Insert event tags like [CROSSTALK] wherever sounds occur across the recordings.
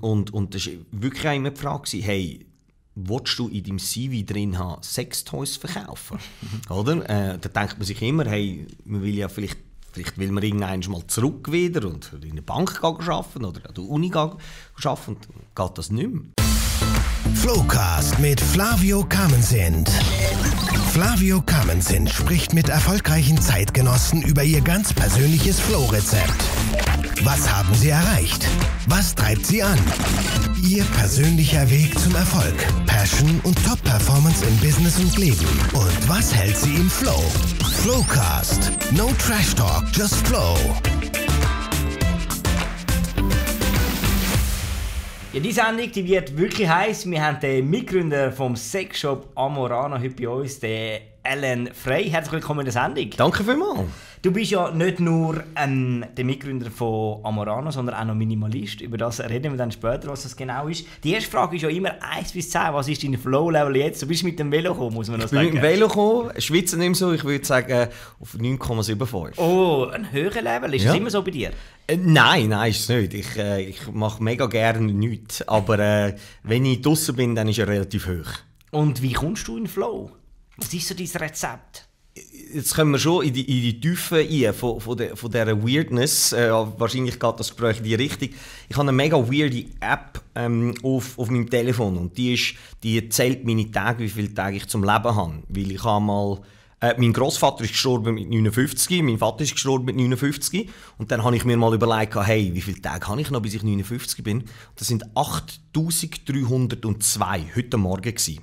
Und, und das war wirklich immer die Frage, hey, willst du in deinem CV drin haben, Sextoys verkaufen? [LAUGHS] Oder? Äh, da denkt man sich immer, hey, man will ja vielleicht, vielleicht will man irgendwann mal zurück wieder und in eine Bank arbeiten oder an der Uni arbeiten und geht das nicht mehr. Flowcast mit Flavio Kamenzind. Flavio Kamenzind spricht mit erfolgreichen Zeitgenossen über ihr ganz persönliches Flow-Rezept. Was haben Sie erreicht? Was treibt Sie an? Ihr persönlicher Weg zum Erfolg, Passion und Top-Performance im Business und Leben. Und was hält Sie im Flow? Flowcast. No Trash Talk, just Flow. Ja, diese Sendung die wird wirklich heiß. Wir haben den Mitgründer vom Sexshop Amorana heute bei uns, den Alan Frey. Herzlich willkommen in der Sendung. Danke vielmals. Du bist ja nicht nur ähm, der Mitgründer von Amorano, sondern auch noch Minimalist. Über das reden wir dann später, was das genau ist. Die erste Frage ist ja immer 1 bis 10. Was ist dein Flow-Level jetzt? Du bist mit dem Velo gekommen, muss man das sagen. mit dem Velo gekommen, Schweizer nicht so, ich würde sagen äh, auf 9,75. Oh, ein höheres Level? Ist ja. das immer so bei dir? Äh, nein, nein, ist es nicht. Ich, äh, ich mache mega gerne nichts. Aber äh, wenn ich draußen bin, dann ist er relativ hoch. Und wie kommst du in Flow? Was ist so dein Rezept? jetzt kommen wir schon in die, in die Tiefe rein, von, von, von dieser Weirdness. Äh, wahrscheinlich geht das Gespräch in die Richtung. Ich habe eine mega weirde App ähm, auf, auf meinem Telefon und die, ist, die zählt meine Tage, wie viele Tage ich zum Leben habe. Weil ich habe mal... Äh, mein Großvater ist gestorben mit 59, mein Vater ist gestorben mit 59 und dann habe ich mir mal überlegt, hey, wie viele Tage habe ich noch, bis ich 59 bin? Das sind 8302 heute Morgen gewesen.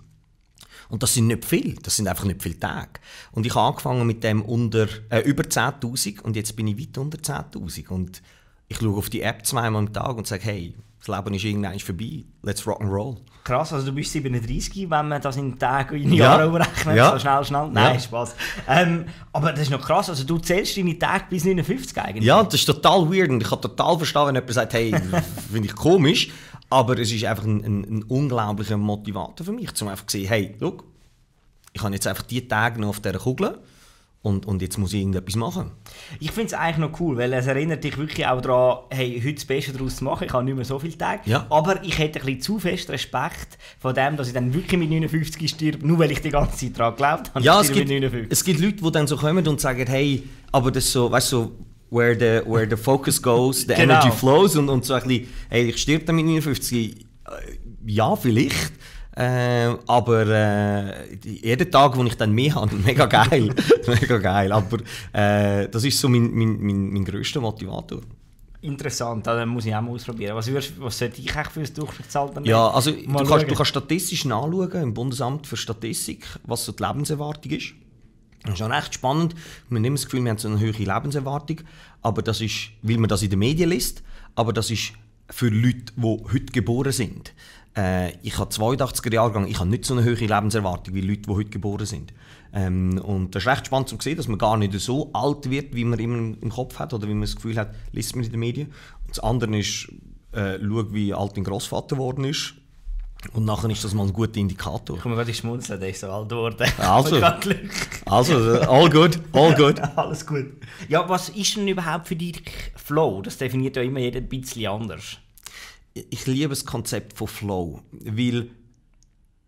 Und das sind nicht viele, das sind einfach nicht viele Tage. Und ich habe angefangen mit dem unter, äh, über 10.000 und jetzt bin ich weit unter 10.000. Und ich schaue auf die App zweimal am Tag und sage, hey, das Leben ist irgendwann vorbei. Let's rock and roll. Krass, also du bist 37, wenn man das in Tagen, in Jahren ja. umrechnet. Ja. So schnell, schnell. Nein, ja. Spaß. Ähm, aber das ist noch krass, also du zählst deine Tage bis 59 eigentlich. Ja, das ist total weird und ich habe total verstanden, wenn jemand sagt, hey, [LAUGHS] finde ich komisch. Aber es ist einfach ein, ein, ein unglaublicher Motivator für mich, um einfach zu sehen, hey, schau, ich habe jetzt einfach die Tage noch auf dieser Kugel und, und jetzt muss ich irgendetwas machen. Ich finde es eigentlich noch cool, weil es erinnert dich wirklich auch daran, hey, heute das Beste daraus zu machen, ich habe nicht mehr so viele Tage, ja. aber ich hätte ein bisschen zu fest Respekt vor dem, dass ich dann wirklich mit 59 stirb, nur weil ich die ganze Zeit daran geglaubt habe, ja, es gibt, es gibt Leute, die dann so kommen und sagen, hey, aber das so, weißt du, so, where the, where the focus goes, the genau. energy flows und, und so ein bisschen, hey, ich stirb dann mit 59, äh, ja, vielleicht. Äh, aber äh, jeden Tag, wo ich dann mehr habe, [LAUGHS] mega geil. [LAUGHS] mega geil. Aber äh, das ist so mein, mein, mein, mein grösster Motivator. Interessant, dann muss ich auch mal ausprobieren. Was, würdest, was sollte ich eigentlich für das Durchschnittsalter nehmen? Ja, also du kannst, du kannst, statistisch nachschauen im Bundesamt für Statistik, was so die Lebenserwartung ist. Das ist schon recht spannend. Wir haben immer das Gefühl, wir haben eine höhere Lebenserwartung. Aber das ist, weil man das in den Medien liest, aber das ist für Leute, die heute geboren sind. Äh, ich habe 82er Jahre gegangen, ich habe nicht so eine höhere Lebenserwartung wie Leute, die heute geboren sind. Ähm, und das ist recht spannend zu sehen, dass man gar nicht so alt wird, wie man immer im Kopf hat oder wie man das Gefühl hat, liest man in den Medien. Und das andere ist, äh, schau, wie alt dein Großvater geworden ist und nachher ist das mal ein guter Indikator. Ich komme gerade schmunzeln, der ist so alt geworden. [LAUGHS] Also, oh also, all good, all good. [LAUGHS] Alles gut. Ja, was ist denn überhaupt für dich Flow? Das definiert ja immer jeder ein bisschen anders. Ich liebe das Konzept von Flow, weil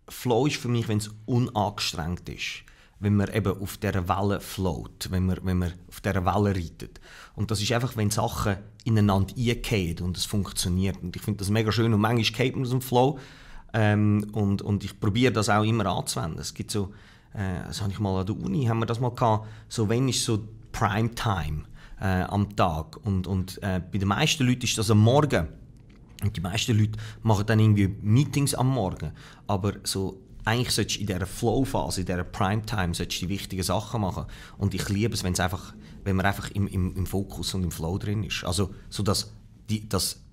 Flow ist für mich, wenn es unangestrengt ist. Wenn man eben auf dieser Welle float, wenn man, wenn man auf dieser Welle reitet. Und das ist einfach, wenn Sachen ineinander eingehen und es funktioniert. Und ich finde das mega schön und manchmal geht man aus dem Flow ähm, und, und ich probiere das auch immer anzuwenden. Es gibt so, äh, das habe ich mal an der Uni, haben wir das mal gehabt, so wenn ist so Primetime äh, am Tag. Und, und äh, bei den meisten Leuten ist das am Morgen. Und die meisten Leute machen dann irgendwie Meetings am Morgen. Aber so eigentlich solltest du in dieser Flow-Phase, in dieser Primetime, solltest du die wichtigen Sachen machen. Und ich liebe es, wenn's einfach, wenn man einfach im, im, im Fokus und im Flow drin ist. Also so dass die, das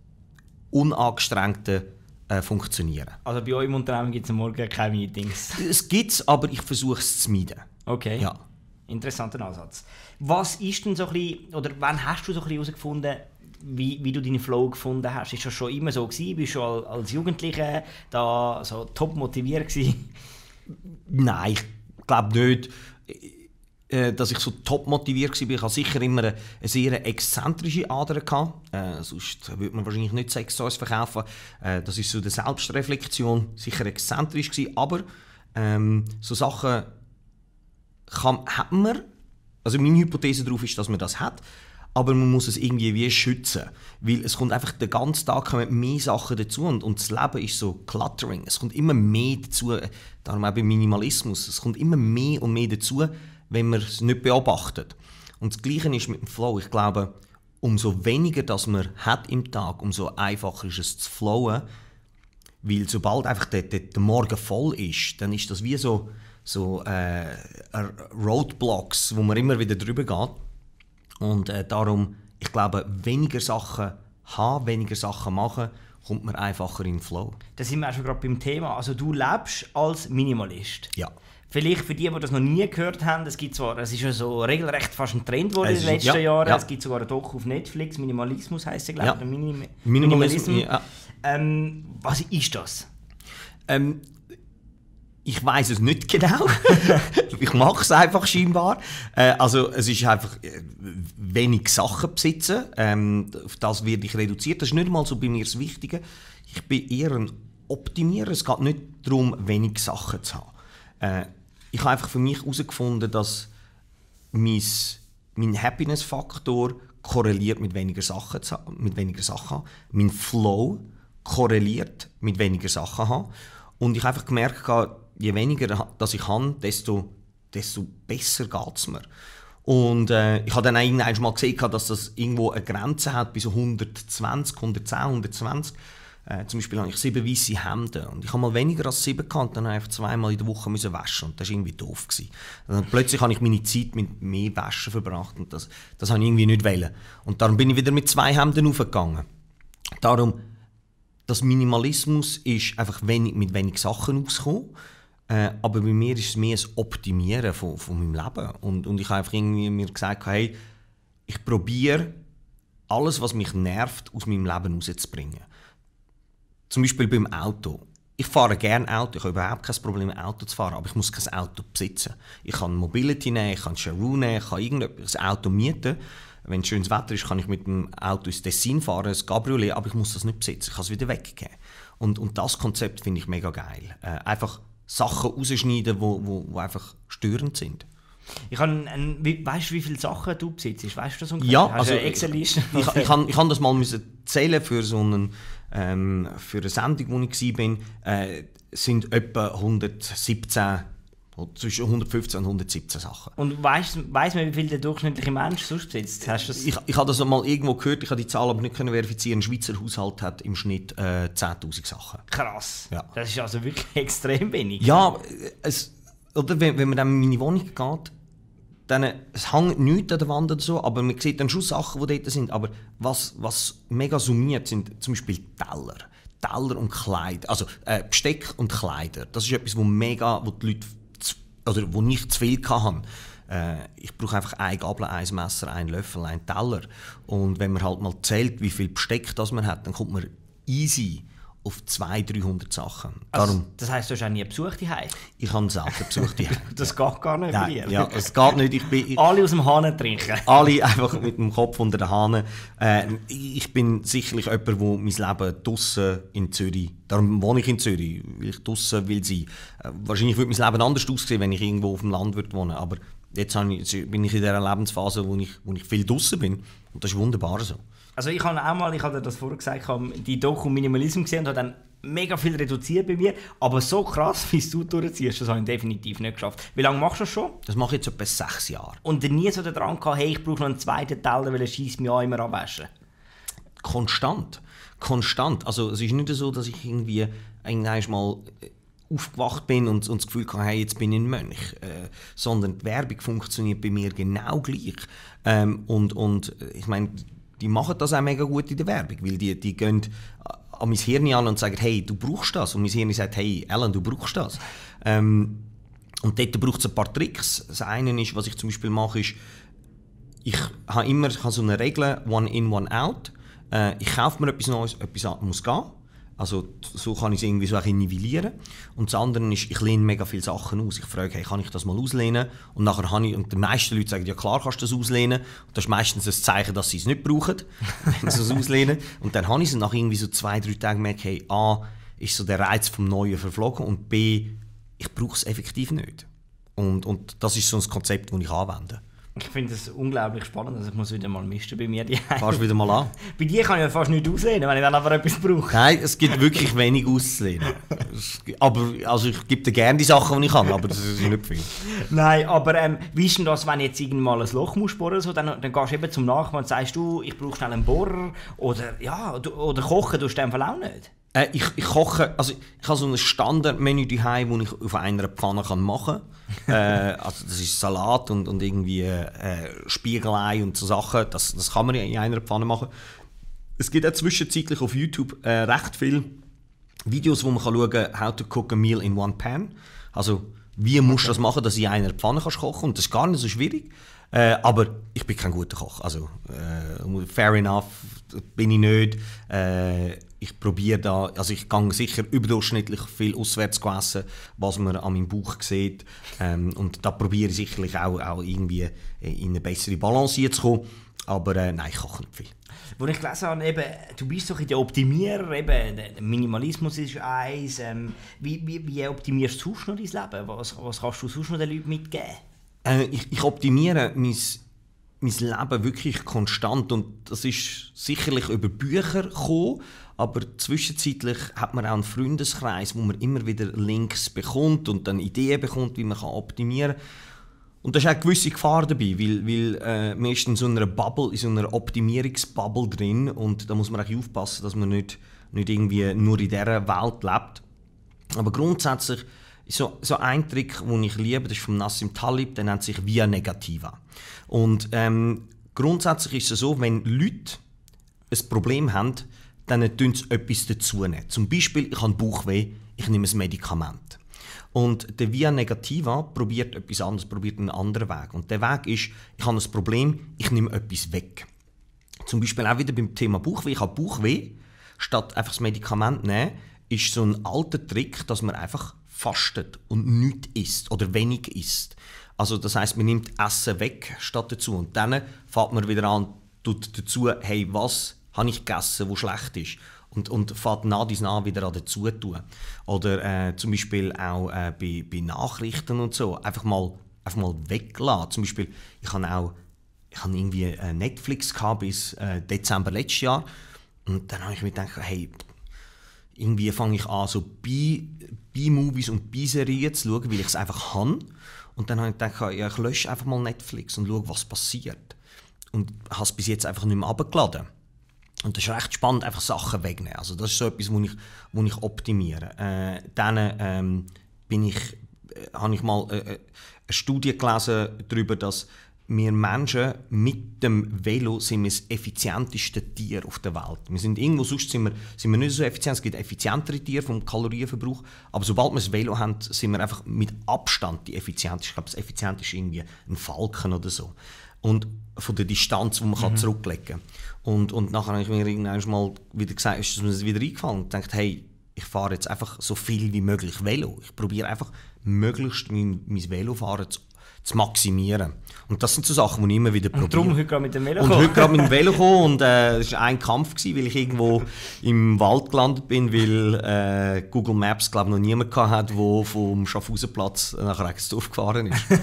unangestrengte äh, funktionieren. Also bei euch im Unternehmen gibt es morgen keine Meetings? Es gibt es, aber ich versuche es zu meiden. Okay. Ja. Interessanter Ansatz. Was ist denn so ein bisschen, oder wann hast du so ein bisschen herausgefunden, wie, wie du deinen Flow gefunden hast? Ist das schon immer so gewesen? Bist du schon als Jugendlicher da so top motiviert gewesen? Nein, ich glaube nicht. Äh, dass ich so top motiviert war. Ich hatte sicher immer eine, sehr exzentrische Ader. Äh, sonst würde man wahrscheinlich nicht Sex so verkaufen. Äh, das ist so eine Selbstreflexion. Sicher exzentrisch gewesen, aber ähm, so Sachen kann, hat man. Also meine Hypothese darauf ist, dass man das hat. Aber man muss es irgendwie wie schützen. Weil es kommt einfach den ganzen Tag mehr Sachen dazu. Und, und das Leben ist so cluttering. Es kommt immer mehr dazu. Darum auch beim Minimalismus. Es kommt immer mehr und mehr dazu wenn man es nicht beobachtet. Und das Gleiche ist mit dem Flow. Ich glaube, umso weniger das man hat im Tag, umso einfacher ist es zu flowen. Weil sobald einfach der, der, der Morgen voll ist, dann ist das wie so, so äh, Roadblocks, wo man immer wieder drüber geht. Und äh, darum, ich glaube, weniger Sachen haben, weniger Sachen machen, kommt man einfacher in den Flow. Da sind wir auch schon gerade beim Thema. Also du lebst als Minimalist. Ja. Vielleicht für die, die das noch nie gehört haben, es gibt zwar, es ist ja so regelrecht fast ein Trend geworden in den letzten ja, Jahren. Ja. Es gibt sogar ein Doku auf Netflix, Minimalismus heißt es, glaube ich. Ja. Minim Minimalismus. Minimalismus. Ähm, was ist das? Ähm, ich weiß es nicht genau. [LAUGHS] ich mache es einfach scheinbar. Äh, also es ist einfach äh, wenig Sachen besitzen. Ähm, auf das werde ich reduziert. Das ist nicht mal so bei mir das Wichtige. Ich bin eher ein Optimierer. Es geht nicht darum, wenig Sachen zu haben. Äh, ich habe einfach für mich herausgefunden, dass mein, mein Happiness-Faktor korreliert mit weniger Sachen mit weniger Sachen mein Flow korreliert mit weniger Sachen haben und ich habe einfach gemerkt je weniger dass ich habe desto desto besser geht's mir und äh, ich habe dann irgendwann mal gesehen dass das irgendwo eine Grenze hat bis 120 110 120 äh, zum Beispiel habe ich sieben weiße Hemden und ich habe mal weniger als sieben gehabt, dann habe ich zweimal in der Woche müssen waschen und das war irgendwie doof. Gewesen. Dann also, plötzlich habe ich meine Zeit mit mehr Waschen verbracht und das, das habe ich irgendwie nicht wollen. Und darum bin ich wieder mit zwei Hemden aufgegangen. Darum, das Minimalismus ist einfach wenig, mit wenig Sachen ausgekommen. Äh, aber bei mir ist es mehr das Optimieren von, von meinem Leben. Und, und ich habe einfach irgendwie mir gesagt, hey, ich probiere alles, was mich nervt, aus meinem Leben rauszubringen. Zum Beispiel beim Auto. Ich fahre gerne Auto, ich habe überhaupt kein Problem, Auto zu fahren, aber ich muss kein Auto besitzen. Ich kann Mobility nehmen, ich kann Sharon nehmen, ich kann irgendetwas Auto mieten. Wenn schönes Wetter ist, kann ich mit dem Auto ins Dessin fahren, ein Cabriolet, aber ich muss das nicht besitzen, ich kann es wieder weggeben. Und, und das Konzept finde ich mega geil. Äh, einfach Sachen rausschneiden, die wo, wo, wo einfach störend sind. Ich kann, we weißt du, wie viele Sachen du besitzt? Weißt du das ungefähr? Ja, Hast also, also Excel-Liste. Ich, ich, ich, ich, ich habe das mal müssen zählen für so einen ähm, für eine Sendung, wo ich war, äh, sind etwa 117 zwischen 115 und 117 Sachen. Und weiss, weiss man, wie viel der durchschnittliche Mensch sonst besitzt? Ich, ich habe das mal irgendwo gehört, ich habe die Zahl aber nicht können verifizieren. Ein Schweizer Haushalt hat im Schnitt äh, 10'000 Sachen. Krass. Ja. Das ist also wirklich [LAUGHS] extrem wenig. Ja, es, oder wenn, wenn man dann in meine Wohnung geht, dann, es hängt nichts an der Wand oder so, aber man sieht dann schon Sachen, die dort sind. Aber was, was mega summiert, sind zum Beispiel Teller. Teller und Kleider, also äh, Besteck und Kleider. Das ist etwas, wo mega, wo die Leute, zu, oder wo nicht zu viel hatten. Äh, ich brauche einfach ein Gabel, ein Messer, ein Löffel, ein Teller. Und wenn man halt mal zählt, wie viel Besteck das man hat, dann kommt man easy auf 200, 300 Sachen. Also, das heisst, du hast auch nie besucht die Ich habe selten besucht die [LAUGHS] Das geht gar nicht Nein, Ja, es geht nicht. Ich bin, ich, alle aus dem Hahn trinken. [LAUGHS] alle einfach mit dem Kopf unter den Hahn. Äh, ich bin sicherlich jemand, der mein Leben draussen in Zürich, darum wohne ich in Zürich, weil ich draussen will sein. Äh, wahrscheinlich würde mein Leben anders aussehen, wenn ich irgendwo auf dem Land würde wohnen. Aber jetzt, ich, bin ich in dieser Lebensphase, wo ich, wo ich viel draussen bin. Und das ist wunderbar so. Also ich habe auch ich habe das vorher gesagt, habe die Doku Minimalismus gesehen und habe dann mega viel reduziert bei mir, aber so krass, [LAUGHS] wie es du durchziehst, das habe ich definitiv nicht geschafft. Wie lange machst du das schon? Das mache ich jetzt etwa sechs Jahre. Und nie so daran gehabt, hey, ich brauche noch einen zweiten Teller, weil er schießt mich auch immer abwaschen? Konstant. Konstant. Also es ist nicht so, dass ich irgendwie irgendwann mal äh, aufgewacht bin und, und das Gefühl hatte, hey, jetzt bin ich ein Mönch. Äh, sondern die Werbung funktioniert bei mir genau gleich. Ähm, und, und äh, ich meine, die machen das auch mega gut in der Werbung, weil die, die gehen äh, an mein Hirn an und sagen, hey, du brauchst das. Und mein Hirn sagt, hey, Alan, du brauchst das. Ähm, und dort braucht es ein paar Tricks. Das eine ist, was ich zum Beispiel mache, ist, ich habe immer ich habe so eine Regel, one in, one out. Äh, ich kaufe mir etwas Neues, etwas muss gehen. Also so kann ich es irgendwie so ein nivellieren. Und das andere ist, ich lehne mega viele Sachen aus. Ich frage, hey, kann ich das mal auslehnen? Und nachher habe ich, und die meisten Leute sagen, ja klar kannst du das auslehnen. Und das ist meistens ein Zeichen, dass sie es nicht brauchen, [LAUGHS] wenn sie es auslehnen. Und dann habe ich es nach irgendwie so zwei, drei Tagen gemerkt, hey, A, ist so der Reiz vom Neuen verflogen und B, ich brauche es effektiv nicht. Und, und das ist so ein Konzept, das ich anwende. Ich finde es unglaublich spannend, also ich muss wieder mal mischen bei mir. [LAUGHS] Fahrst wieder mal an. [LAUGHS] Bei dir kann ich ja fast nichts aussehen, wenn ich dann aber etwas brauche. Nein, es gibt wirklich [LAUGHS] wenig aussehen. aber also ich gebe dir gerne die Sachen, die ich kann, aber das ist nicht viel. Nein, aber ähm, wie ist denn das, wenn jetzt irgendwann ein Loch muss bohren so, dann, dann gehst du eben zum Nachbarn und sagst du, ich brauche schnell einen Bohrer oder, ja, du, oder kochen tust du einfach auch nicht? Äh, ich, ich koche, also ich habe so ein Standardmenü daheim, das ich auf einer Pfanne kann machen kann. [LAUGHS] äh, also das ist Salat und, und irgendwie äh, Spiegelei und so Sachen. Das, das kann man in einer Pfanne machen. Es gibt auch zwischenzeitlich auf YouTube äh, recht viele Videos, wo man kann schauen kann, how to cook a meal in one pan. Also wie musst du das machen, dass du in einer Pfanne kannst kochen Und das ist gar nicht so schwierig. Äh, aber ich bin kein guter Koch. Also, äh, fair enough bin ich nicht. Äh, ich probiere da, also ich gehe sicher überdurchschnittlich viel auswärts essen, was man an meinem Bauch sieht. Ähm, und da probiere ich sicherlich auch, auch irgendwie äh, in eine bessere Balance zu kommen. Aber äh, nein, ich koche nicht viel. Wo ich gelesen habe, eben, du bist doch der Optimierer, eben, Minimalismus ist eins. Ähm, wie, wie, wie optimierst du sonst noch dein Leben? Was, was kannst du sonst noch den Leuten mitgeben? Äh, ich, ich optimiere mein mein Leben wirklich konstant und das ist sicherlich über Bücher gekommen, aber zwischenzeitlich hat man auch einen Freundeskreis, wo man immer wieder Links bekommt und dann Ideen bekommt, wie man kann optimieren kann. Und da ist auch eine gewisse Gefahr dabei, weil, weil äh, man ist in so einer Bubble, in so einer Optimierungsbubble drin und da muss man auch aufpassen, dass man nicht, nicht irgendwie nur in dieser Welt lebt. Aber grundsätzlich so, so ein Trick, den ich liebe, das ist von Nassim Talib, der nennt sich Via Negativa. Und ähm, grundsätzlich ist es so, wenn Leute ein Problem haben, dann tun sie etwas dazu. Zum Beispiel, ich habe Bauchweh, ich nehme ein Medikament. Und der Via Negativa probiert etwas anderes, probiert einen anderen Weg. Und der Weg ist, ich habe ein Problem, ich nehme etwas weg. Zum Beispiel auch wieder beim Thema Bauchweh. Ich habe Bauchweh, statt einfach das Medikament zu nehmen, ist so ein alter Trick, dass man einfach fastet und nichts isst oder wenig isst. Also das heißt, man nimmt Essen weg statt dazu und dann fährt man wieder an, tut dazu, hey, was habe ich gegessen, was schlecht ist und, und fährt nach dies nach wieder an dazu tun. Oder äh, zum Beispiel auch äh, bei, bei Nachrichten und so, einfach mal, einfach mal weglassen. Zum Beispiel, ich habe auch ich habe irgendwie äh, Netflix gehabt bis äh, Dezember letztes Jahr und dann habe ich mir gedacht, hey, irgendwie fange ich an, so B-Movies und B-Serien zu schauen, weil ich es einfach habe. Und dann habe ich gedacht, ja, ich lösche einfach mal Netflix und schaue, was passiert. Und habe es bis jetzt einfach nicht mehr runtergeladen. Und das ist recht spannend, einfach Sachen wegnehmen. Also das ist so etwas, wo ich, wo ich optimiere. Äh, dann ähm, bin ich, äh, habe ich mal äh, äh, eine Studie gelesen darüber, dass wir Menschen mit dem Velo sind wir das effizienteste Tier auf der Welt. Wir sind irgendwo sonst sind wir, sind wir nicht so effizient. Es gibt effizientere Tiere vom Kalorienverbrauch, aber sobald wir das Velo haben, sind wir einfach mit Abstand die effizienteste. Ich glaube, das effizienteste ist irgendwie ein Falken oder so. Und von der Distanz, die man mhm. zurücklegen kann. Und, und nachher habe ich mir irgendwann mal wieder gesagt, ist mir das wieder eingefallen und gedacht, hey, ich fahre jetzt einfach so viel wie möglich Velo. Ich probiere einfach möglichst mein, mein Velofahren zu, zu maximieren. Und das sind so Sachen, die ich immer wieder probiere. Und darum heute gerade mit dem Velo Und heute gerade mit dem Velo kommen. [LAUGHS] und äh, es war ein Kampf, gewesen, weil ich irgendwo im Wald gelandet bin, weil äh, Google Maps glaube ich noch niemand hatte, der vom Schaffhausenplatz nach Regensdorf gefahren ist. [LAUGHS]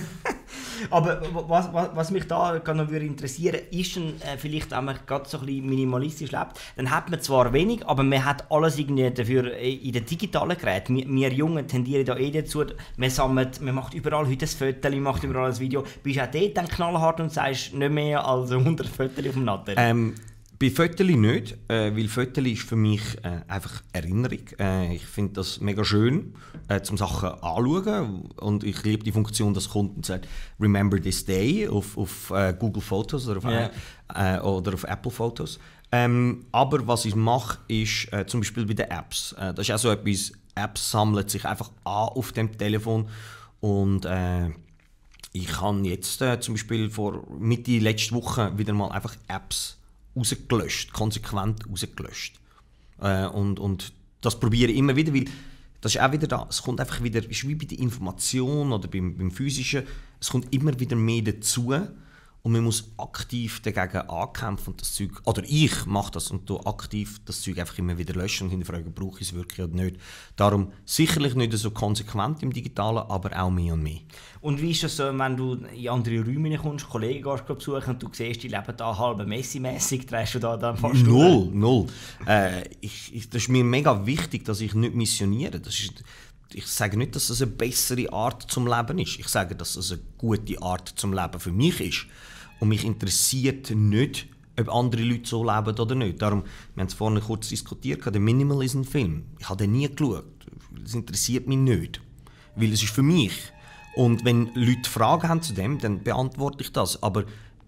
Aber was, was, was mich da noch würde interessieren, ist denn, äh, vielleicht, wenn man gerade so ein bisschen minimalistisch lebt, dann hat man zwar wenig, aber man hat alles irgendwie dafür äh, in den digitalen Geräten. Wir, wir Jungen tendieren da eh dazu, man sammelt, man macht überall heute ein Foto, macht überall ein Video. Bist du auch dort dann knallhart und sagst nicht mehr als 100 Fotos auf dem Natter? Ähm, bei Föteli nicht, äh, weil Föteli ist für mich äh, einfach Erinnerung. Äh, ich finde das mega schön, äh, zum Sachen anzuschauen. Und ich liebe die Funktion, dass Kunden sagen, remember this day auf, auf äh, Google Photos oder auf, yeah. Äh, oder auf Apple Photos. Ähm, aber was ich mache, ist äh, zum Beispiel bei den Apps. das ist auch so etwas, Apps sammeln sich einfach an auf dem Telefon und ich habe jetzt zum Beispiel vor Mitte letzte Woche wieder mal einfach Apps rausgelöscht, konsequent rausgelöscht. Äh, und, und das probiere ich immer wieder, weil das ist auch wieder da, es kommt einfach wieder, ist wie bei der Information oder beim, beim Physischen, es kommt immer wieder mehr dazu und man muss aktiv dagegen ankämpfen und das Zeug, oder ich mache das und tue aktiv das Zeug einfach immer wieder löschen und hinterfragen, brauche ich es wirklich oder nicht. Darum sicherlich nicht so konsequent im Digitalen, aber auch mehr und mehr. Und wie ist das, wenn du in andere Räume kommst, Kollegen gehst besuchen und du siehst, die leben da halb messi drehst du da dann fast Null, durch. null. Äh, ich, ich, das ist mir mega wichtig, dass ich nicht missioniere. Das ist, ich sage nicht, dass das eine bessere Art zum Leben ist. Ich sage, dass das eine gute Art zum Leben für mich ist. Und mich interessiert nicht, ob andere Leute so leben oder nicht. Darum, wir haben es vorhin kurz diskutiert, der Minimalism-Film. Ich habe den nie geschaut. Es interessiert mich nicht. Weil es ist für mich. Und wenn Leute Fragen haben zu dem, dann beantworte ich das. Aber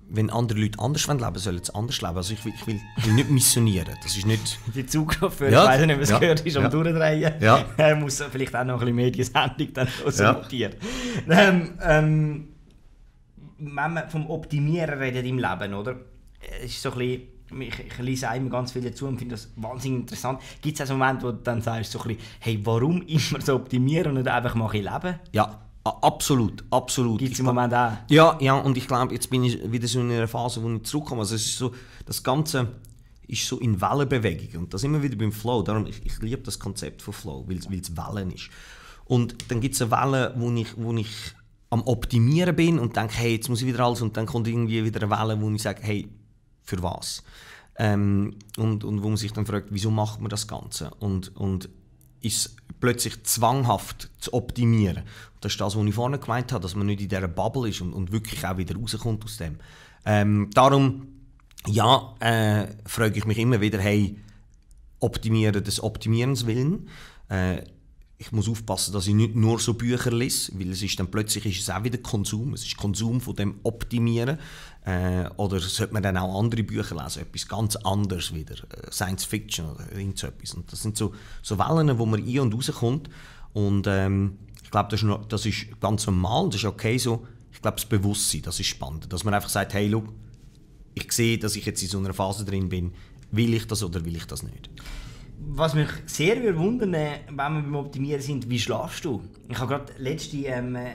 wenn andere Leute anders leben sollen sie anders leben. Also ich will, ich will, nicht missionieren. Das ist nicht... [LAUGHS] Die Zukunft, ja, ich weiß nicht, was ja, gehört ist, am ja. Durchdrehen. Ja. [LAUGHS] Er muss vielleicht auch noch ein bisschen Mediensendung dann so ja. Ähm, ähm, wenn man vom Optimieren redet im Leben, oder? Es ist so ein bisschen, ich, ich lese immer ganz viele zu und finde das wahnsinnig interessant. Gibt es auch Momente, wo du dann sagst, so ein bisschen, hey, warum immer so optimieren und nicht einfach mal ein leben? Ja, Absolut, absolut. Gibt es im Moment auch? Ja, ja, und ich glaube, jetzt bin ich wieder so in einer Phase, wo ich zurückkomme. Also es ist so, das Ganze ist so in Wellenbewegung und das immer wieder beim Flow. Darum, ich, ich liebe das Konzept von Flow, weil es Wellen ist. Und dann gibt es eine Welle, wo ich, wo ich am Optimieren bin und denke, hey, jetzt muss ich wieder alles und dann kommt irgendwie wieder eine Welle, wo ich sage, hey, für was? Ähm, und, und wo man sich dann fragt, wieso macht man das Ganze? Und, und ist plötzlich zwanghaft zu optimieren. Und das ist das, was ich vorhin gemeint habe, dass man nicht in dieser Bubble ist und, und wirklich auch wieder rauskommt aus dem. Ähm, darum, ja, äh, frage ich mich immer wieder, hey, optimieren des Optimierens willen. Äh, ich muss aufpassen, dass ich nicht nur so Bücher lese, weil es ist dann plötzlich ist es auch wieder Konsum. Es ist Konsum von dem Optimieren. Äh, oder sollte man dann auch andere Bücher lesen, etwas ganz anderes wieder, äh, Science Fiction oder irgend irgendetwas. Und das sind so, so Wellen, wo man ein- und rauskommt. Und ähm, ich glaube, das, das, ist ganz normal, das ist okay so. Ich glaube, das Bewusstsein, das ist spannend. Dass man einfach sagt, hey, look, ich sehe, dass ich jetzt in so einer Phase drin bin, will ich das oder will ich das nicht. Was mich sehr würde wundern, äh, wenn wir beim Optimieren sind, wie schlafst du? Ich habe gerade letzte ähm, äh,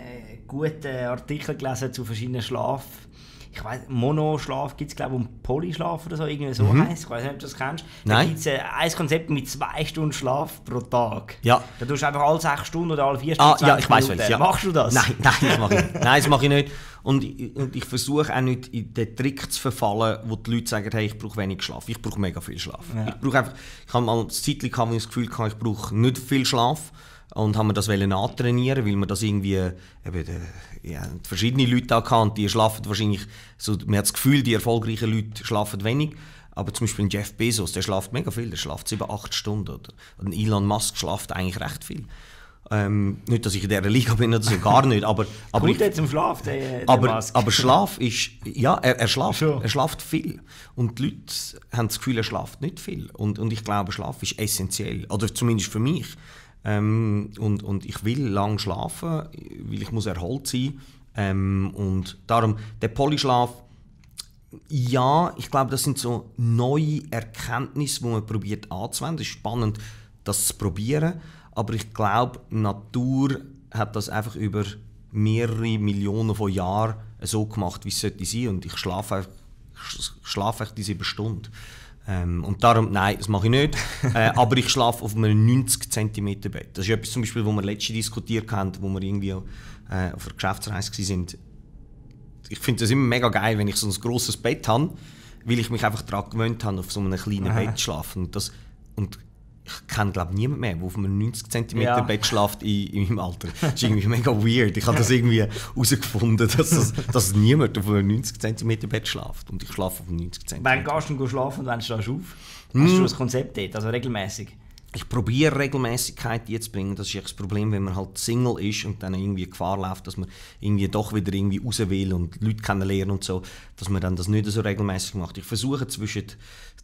guten Artikel gelesen zu verschiedenen Schlaf- ich weiß, Monoschlaf gibt es, glaube ich, und Polyschlaf oder so, irgendwie so mhm. eins. Ich weiß nicht, ob du das kennst. Da gibt es äh, ein Konzept mit zwei Stunden Schlaf pro Tag. Ja. Da tust du einfach alle sechs Stunden oder alle vier ah, Stunden. Ah, ja, ich weiß welches. Ja. Machst du das? Nein, [LAUGHS] nein, das mache ich nicht. Nein, das mache ich nicht. Und ich, ich versuche auch nicht in den Trick zu verfallen, wo die Leute sagen, hey, ich brauche wenig Schlaf. Ich brauche mega viel Schlaf. Ja. Ich brauche einfach, ich habe mal eine Zeit das Gefühl gehabt, ich brauche nicht viel Schlaf und haben wir das wollen antrainieren, weil man das irgendwie, äh, eben, äh, ja, verschiedene Leute auch kannt, die schlafen wahrscheinlich, so, man hat das Gefühl, die erfolgreichen Leute schlafen wenig, aber zum Beispiel Jeff Bezos, der schlaft mega viel, der schlaft über acht Stunden, oder? Und Elon Musk schlaft eigentlich recht viel. Ähm, nicht, dass ich in dieser Liga bin oder so, gar nicht, aber... [LAUGHS] aber Gut ich, zum Schlaf, der, der aber, aber Schlaf ist, ja, er, er schlaft, sure. er schlaft viel. Und die Leute haben das Gefühl, er schlaft nicht viel. Und, und ich glaube, Schlaf ist essentiell, oder zumindest für mich ähm, und, und ich will lang schlafen, weil ich muss erholt sein ähm, und darum der Polyschlaf ja, ich glaube, das sind so neue Erkenntnisse, die man probiert anzuwenden. Es ist spannend, das zu probieren, aber ich glaube, Natur hat das einfach über mehrere Millionen von Jahren so gemacht, wie es sollte sein. Und ich schlafe, ich schlafe diese Stunden. Ähm, und darum, nein, das mache ich nicht. [LAUGHS] Äh, aber ich schlafe auf einem 90 cm Bett. Das ist etwas zum Beispiel, wo wir letzte diskutiert haben, wo wir irgendwie äh, auf einer Geschäftsreise sind. Ich finde das immer mega geil, wenn ich so ein grosses Bett habe, weil ich mich einfach daran gewöhnt habe, auf so einem kleinen Aha. Bett zu schlafen. Und, das, und ich kenne glaube niemand mehr, der auf einem 90 cm ja. Bett schlaft in, in, meinem Alter. Das ist irgendwie mega weird. Ich habe das irgendwie herausgefunden, dass, das, dass niemand auf einem 90 cm Bett schlaft. Und ich schlafe auf einem 90 cm. Wann gehst du schlafen und wann stehst du auf? Hm. Hast du das Konzept dort, also regelmäßig? Ich probiere Regelmäßigkeit jetzt bringen. Das ist das Problem, wenn man halt Single ist und dann irgendwie Gefahr läuft, dass man irgendwie doch wieder irgendwie raus will und Leute kennenlernen und so, dass man dann das nicht so regelmäßig macht. Ich versuche zwischen,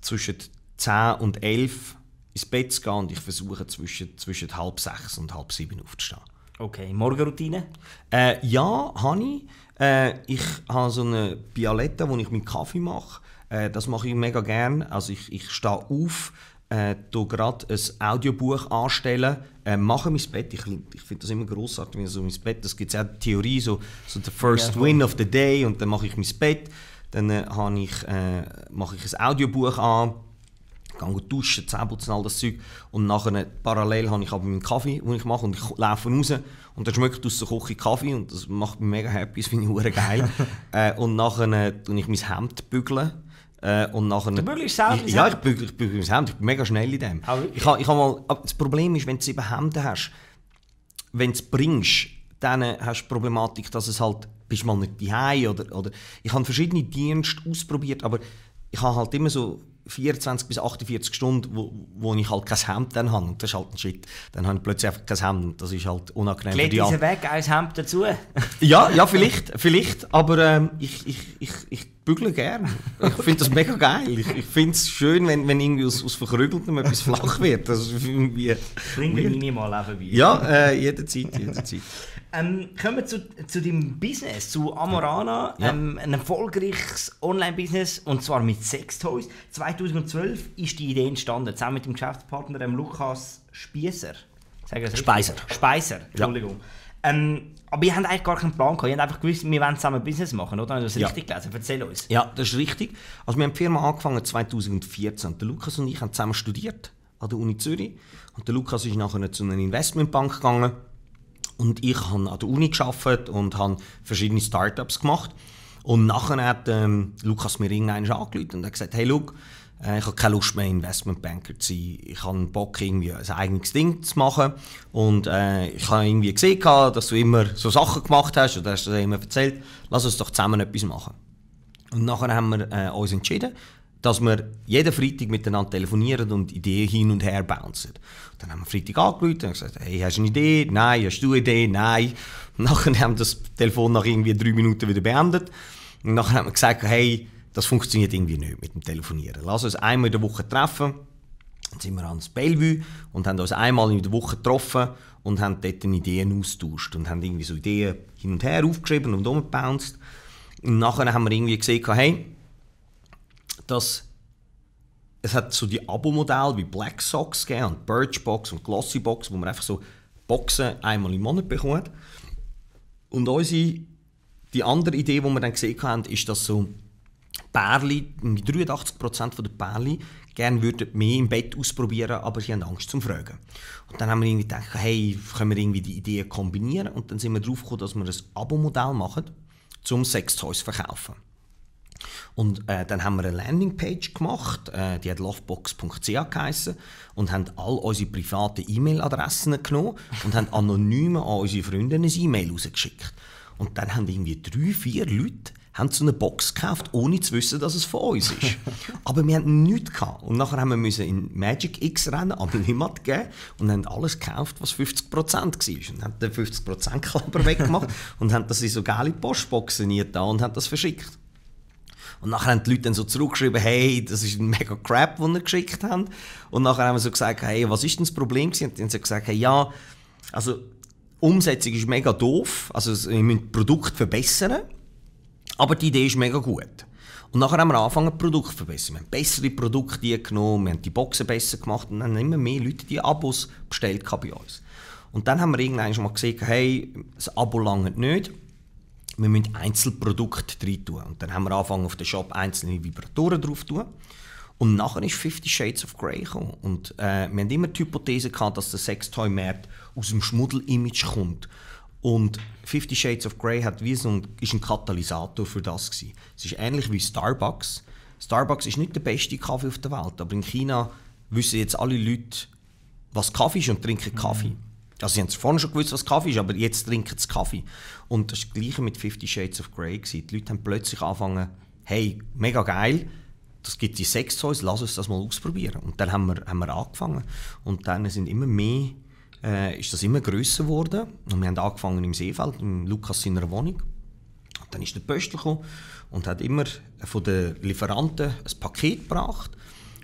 zwischen 10 und 11 ins Bett zu gehen und ich versuche zwischen, zwischen halb sechs und halb sieben aufzustehen. Okay, Morgenroutine? Äh, ja, habe ich. Äh, ich habe so eine Bialetta, wo ich meinen Kaffee mache. Äh, das mache ich mega gerne. Also ich, ich stehe auf, äh, gerade ein Audiobuch anstellen, äh, mache mein Bett. Ich, ich finde das immer grossartig, wenn ich so mein Bett, das gibt es auch die Theorie, so, so the first ja, win of the day und dann mache ich mein Bett. Dann äh, ich, äh, mache ich ein Audiobuch an gehe duschen, Zähneputzen, all das Zeug. Und nachher parallel habe ich aber meinen Kaffee, den ich mache. Und ich laufe raus und dann schmeckt aus der Küche Kaffee und das macht mich mega happy, das finde ich hure geil. [LAUGHS] äh, und nachher bügle äh, ich mein Hemd. Bügeln. Äh, und nachher, du äh, bügelst selbst Ja, ich bügel, ich bügel mein Hemd, ich bin mega schnell in dem. ich ha, ich ha mal, das Problem ist, wenn du sieben Hemden hast, wenn du es bringst, dann äh, hast du die Problematik, dass es halt, bist mal nicht daheim oder, oder ich habe verschiedene Dienste ausprobiert, aber ich habe halt immer so 24 bis 48 Stunden, wo, wo ich halt kein Hemd dann habe. Und das ist halt ein Shit. Dann habe ich plötzlich einfach kein Hemd das ist halt unangenehm. Leg diesen Weg ein Hemd dazu. [LAUGHS] ja, ja, vielleicht, vielleicht. Aber ähm, ich, ich, ich, ich bügle gerne. Ich finde das mega geil. Ich, ich finde es schön, wenn, wenn irgendwie aus, aus Verkrügeltem etwas flach wird. Das ist irgendwie... Bring mir mal vorbei. Ja, äh, jederzeit, jederzeit. Ähm, kommen wir zu, zu deinem Business, zu Amorana, ja. ähm, ein erfolgreiches Online-Business und zwar mit Sextoys. 2012 ist die Idee entstanden, zusammen mit dem Geschäftspartner dem ähm, Lukas Spieser. Speiser. Speiser, Entschuldigung. Ja. Ähm, aber ihr habt eigentlich gar keinen Plan gehabt. Ihr habt einfach gewusst, wir wollen zusammen Business machen, oder? Habt ihr das ja. richtig gelesen? Erzähl uns. Ja, das ist richtig. Also wir haben die Firma angefangen 2014. Der Lukas und ich haben zusammen studiert an der Uni Zürich. Und der Lukas ist nachher zu einer Investmentbank gegangen und ich habe an der Uni geschafft und habe verschiedene Startups gemacht. Und nachher hat ähm, Lukas mir irgendwann angerufen und hat gesagt, hey, look, äh, ich habe keine Lust mehr, Investmentbanker zu sein. Ich habe Bock, irgendwie ein eigenes Ding zu machen. Und äh, ich habe irgendwie gesehen, dass du immer so Sachen gemacht hast oder hast du immer erzählt. Lass uns doch zusammen etwas machen. Und nachher haben wir äh, uns entschieden, dass wir jeden Freitag miteinander telefonieren und Ideen hin und her bouncen. Dann haben wir Freitag angerufen und gesagt, hey, hast du eine Idee? Nein. Hast du eine Idee? Nein. Und [LAUGHS] nachher haben wir das Telefon nach irgendwie drei Minuten wieder beendet. Und nachher haben wir gesagt, hey, das funktioniert irgendwie nicht mit dem Telefonieren. Lass uns einmal in der Woche treffen. Dann sind wir ans Bellevue und haben uns einmal in der Woche getroffen und haben dort Ideen austauscht und haben irgendwie so Ideen hin und her aufgeschrieben und umgebounced. Und nachher haben wir irgendwie gesehen, hey, dass es hat so die Abo-Modelle wie Black Sox gegeben und Birchbox und Glossybox, wo man einfach so Boxen einmal im Monat bekommt. Und unsere, die andere Idee, die wir dann gesehen haben, ist, dass so Pärli, 83% der Pärli gerne würden mehr im Bett ausprobieren, aber sie haben Angst zum Fragen. Und dann haben wir irgendwie gedacht, hey, können wir irgendwie die Idee kombinieren? Und dann sind wir darauf gekommen, dass wir ein Abo-Modell machen, zum Sextoys verkaufen. Und äh, dann haben wir eine Landingpage gemacht, äh, die hat lovebox.ch geheissen und haben all unsere privaten E-Mail-Adressen genommen und haben anonym an unsere Freunde eine E-Mail rausgeschickt. Und dann haben irgendwie drei, vier Leute haben so eine Box gekauft, ohne zu wissen, dass es von uns ist. [LAUGHS] Aber wir hatten nichts. Gehabt. Und nachher haben wir müssen in Magic X rennen, aber niemand gegeben und haben alles gekauft, was 50% war. Und haben den 50%-Kleber weggemacht [LAUGHS] und haben das in so geile Postboxen nie da und haben das verschickt. Und nachher haben die Leute dann so zurückgeschrieben, hey, das ist ein mega Crap, den wir geschickt haben. Und nachher haben wir so gesagt, hey, was ist denn das Problem? Und dann haben sie gesagt, hey, ja, also Umsetzung ist mega doof, also wir müssen Produkt verbessern, aber die Idee ist mega gut. Und nachher haben wir angefangen, Produkt zu verbessern. Wir haben bessere Produkte genommen, wir haben die Boxen besser gemacht und dann haben immer mehr Leute die Abos bestellt bei uns. Und dann haben wir irgendwann mal gesehen, hey, das Abo langt nicht wir müssen Einzelprodukte rein tun. Und dann haben wir angefangen, auf den Shop einzelne Vibratoren drauf zu tun. Und nachher ist Fifty Shades of Grey gekommen. Und äh, wir haben immer die Hypothese gehabt, dass der Sextoy-Markt aus dem Schmuddel-Image kommt. Und Fifty Shades of Grey hat wie so ein, ist ein Katalysator für das gewesen. Es ist ähnlich wie Starbucks. Starbucks ist nicht der beste Kaffee auf der Welt, aber in China wissen jetzt alle Leute, was Kaffee ist und trinken Kaffee. Mhm. Also sie haben vorhin schon gewusst, was Kaffee ist, aber jetzt trinken sie Kaffee. Und das war das Gleiche mit Fifty Shades of Grey. Die Leute haben plötzlich angefangen, hey, mega geil, das gibt die Sex Toys, lass uns das mal ausprobieren. Und dann haben wir, haben wir angefangen. Und dann sind immer mehr, äh, ist das immer grösser geworden. Und wir haben angefangen im Seefeld, im Lukas seiner Wohnung. Und dann ist der Pöstl und hat immer von den Lieferanten ein Paket gebracht.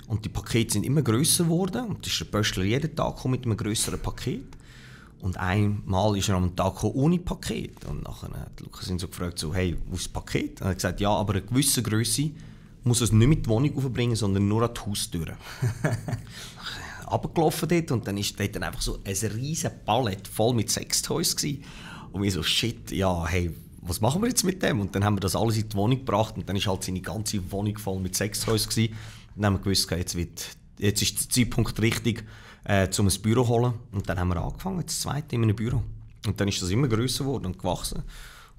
Und die Pakete sind immer grösser geworden. Und ist der Pöstler jeden Tag mit einem größeren Paket. Und einmal ist er am Tag ohne Paket. Und nachher hat Lukas ihn so gefragt, so, hey, wo ist das Paket? Und er hat gesagt, ja, aber eine gewisse Größe muss es nicht mit der Wohnung aufbringen, sondern nur an die Haustür. [LAUGHS] Abgelaufen dort und dann war dort dann einfach so ein riesen Palett voll mit Sextoys gewesen. Und wir so, shit, ja, hey, was machen wir jetzt mit dem? Und dann haben wir das alles in die Wohnung gebracht und dann war halt seine ganze Wohnung voll mit Sextoys gewesen. Und dann haben wir gewusst, jetzt, wird, jetzt ist der Zeitpunkt richtig, äh, um ein Büro zu holen. Und dann haben wir angefangen, das zweite in einem Büro. Und dann ist das immer grösser geworden und gewachsen.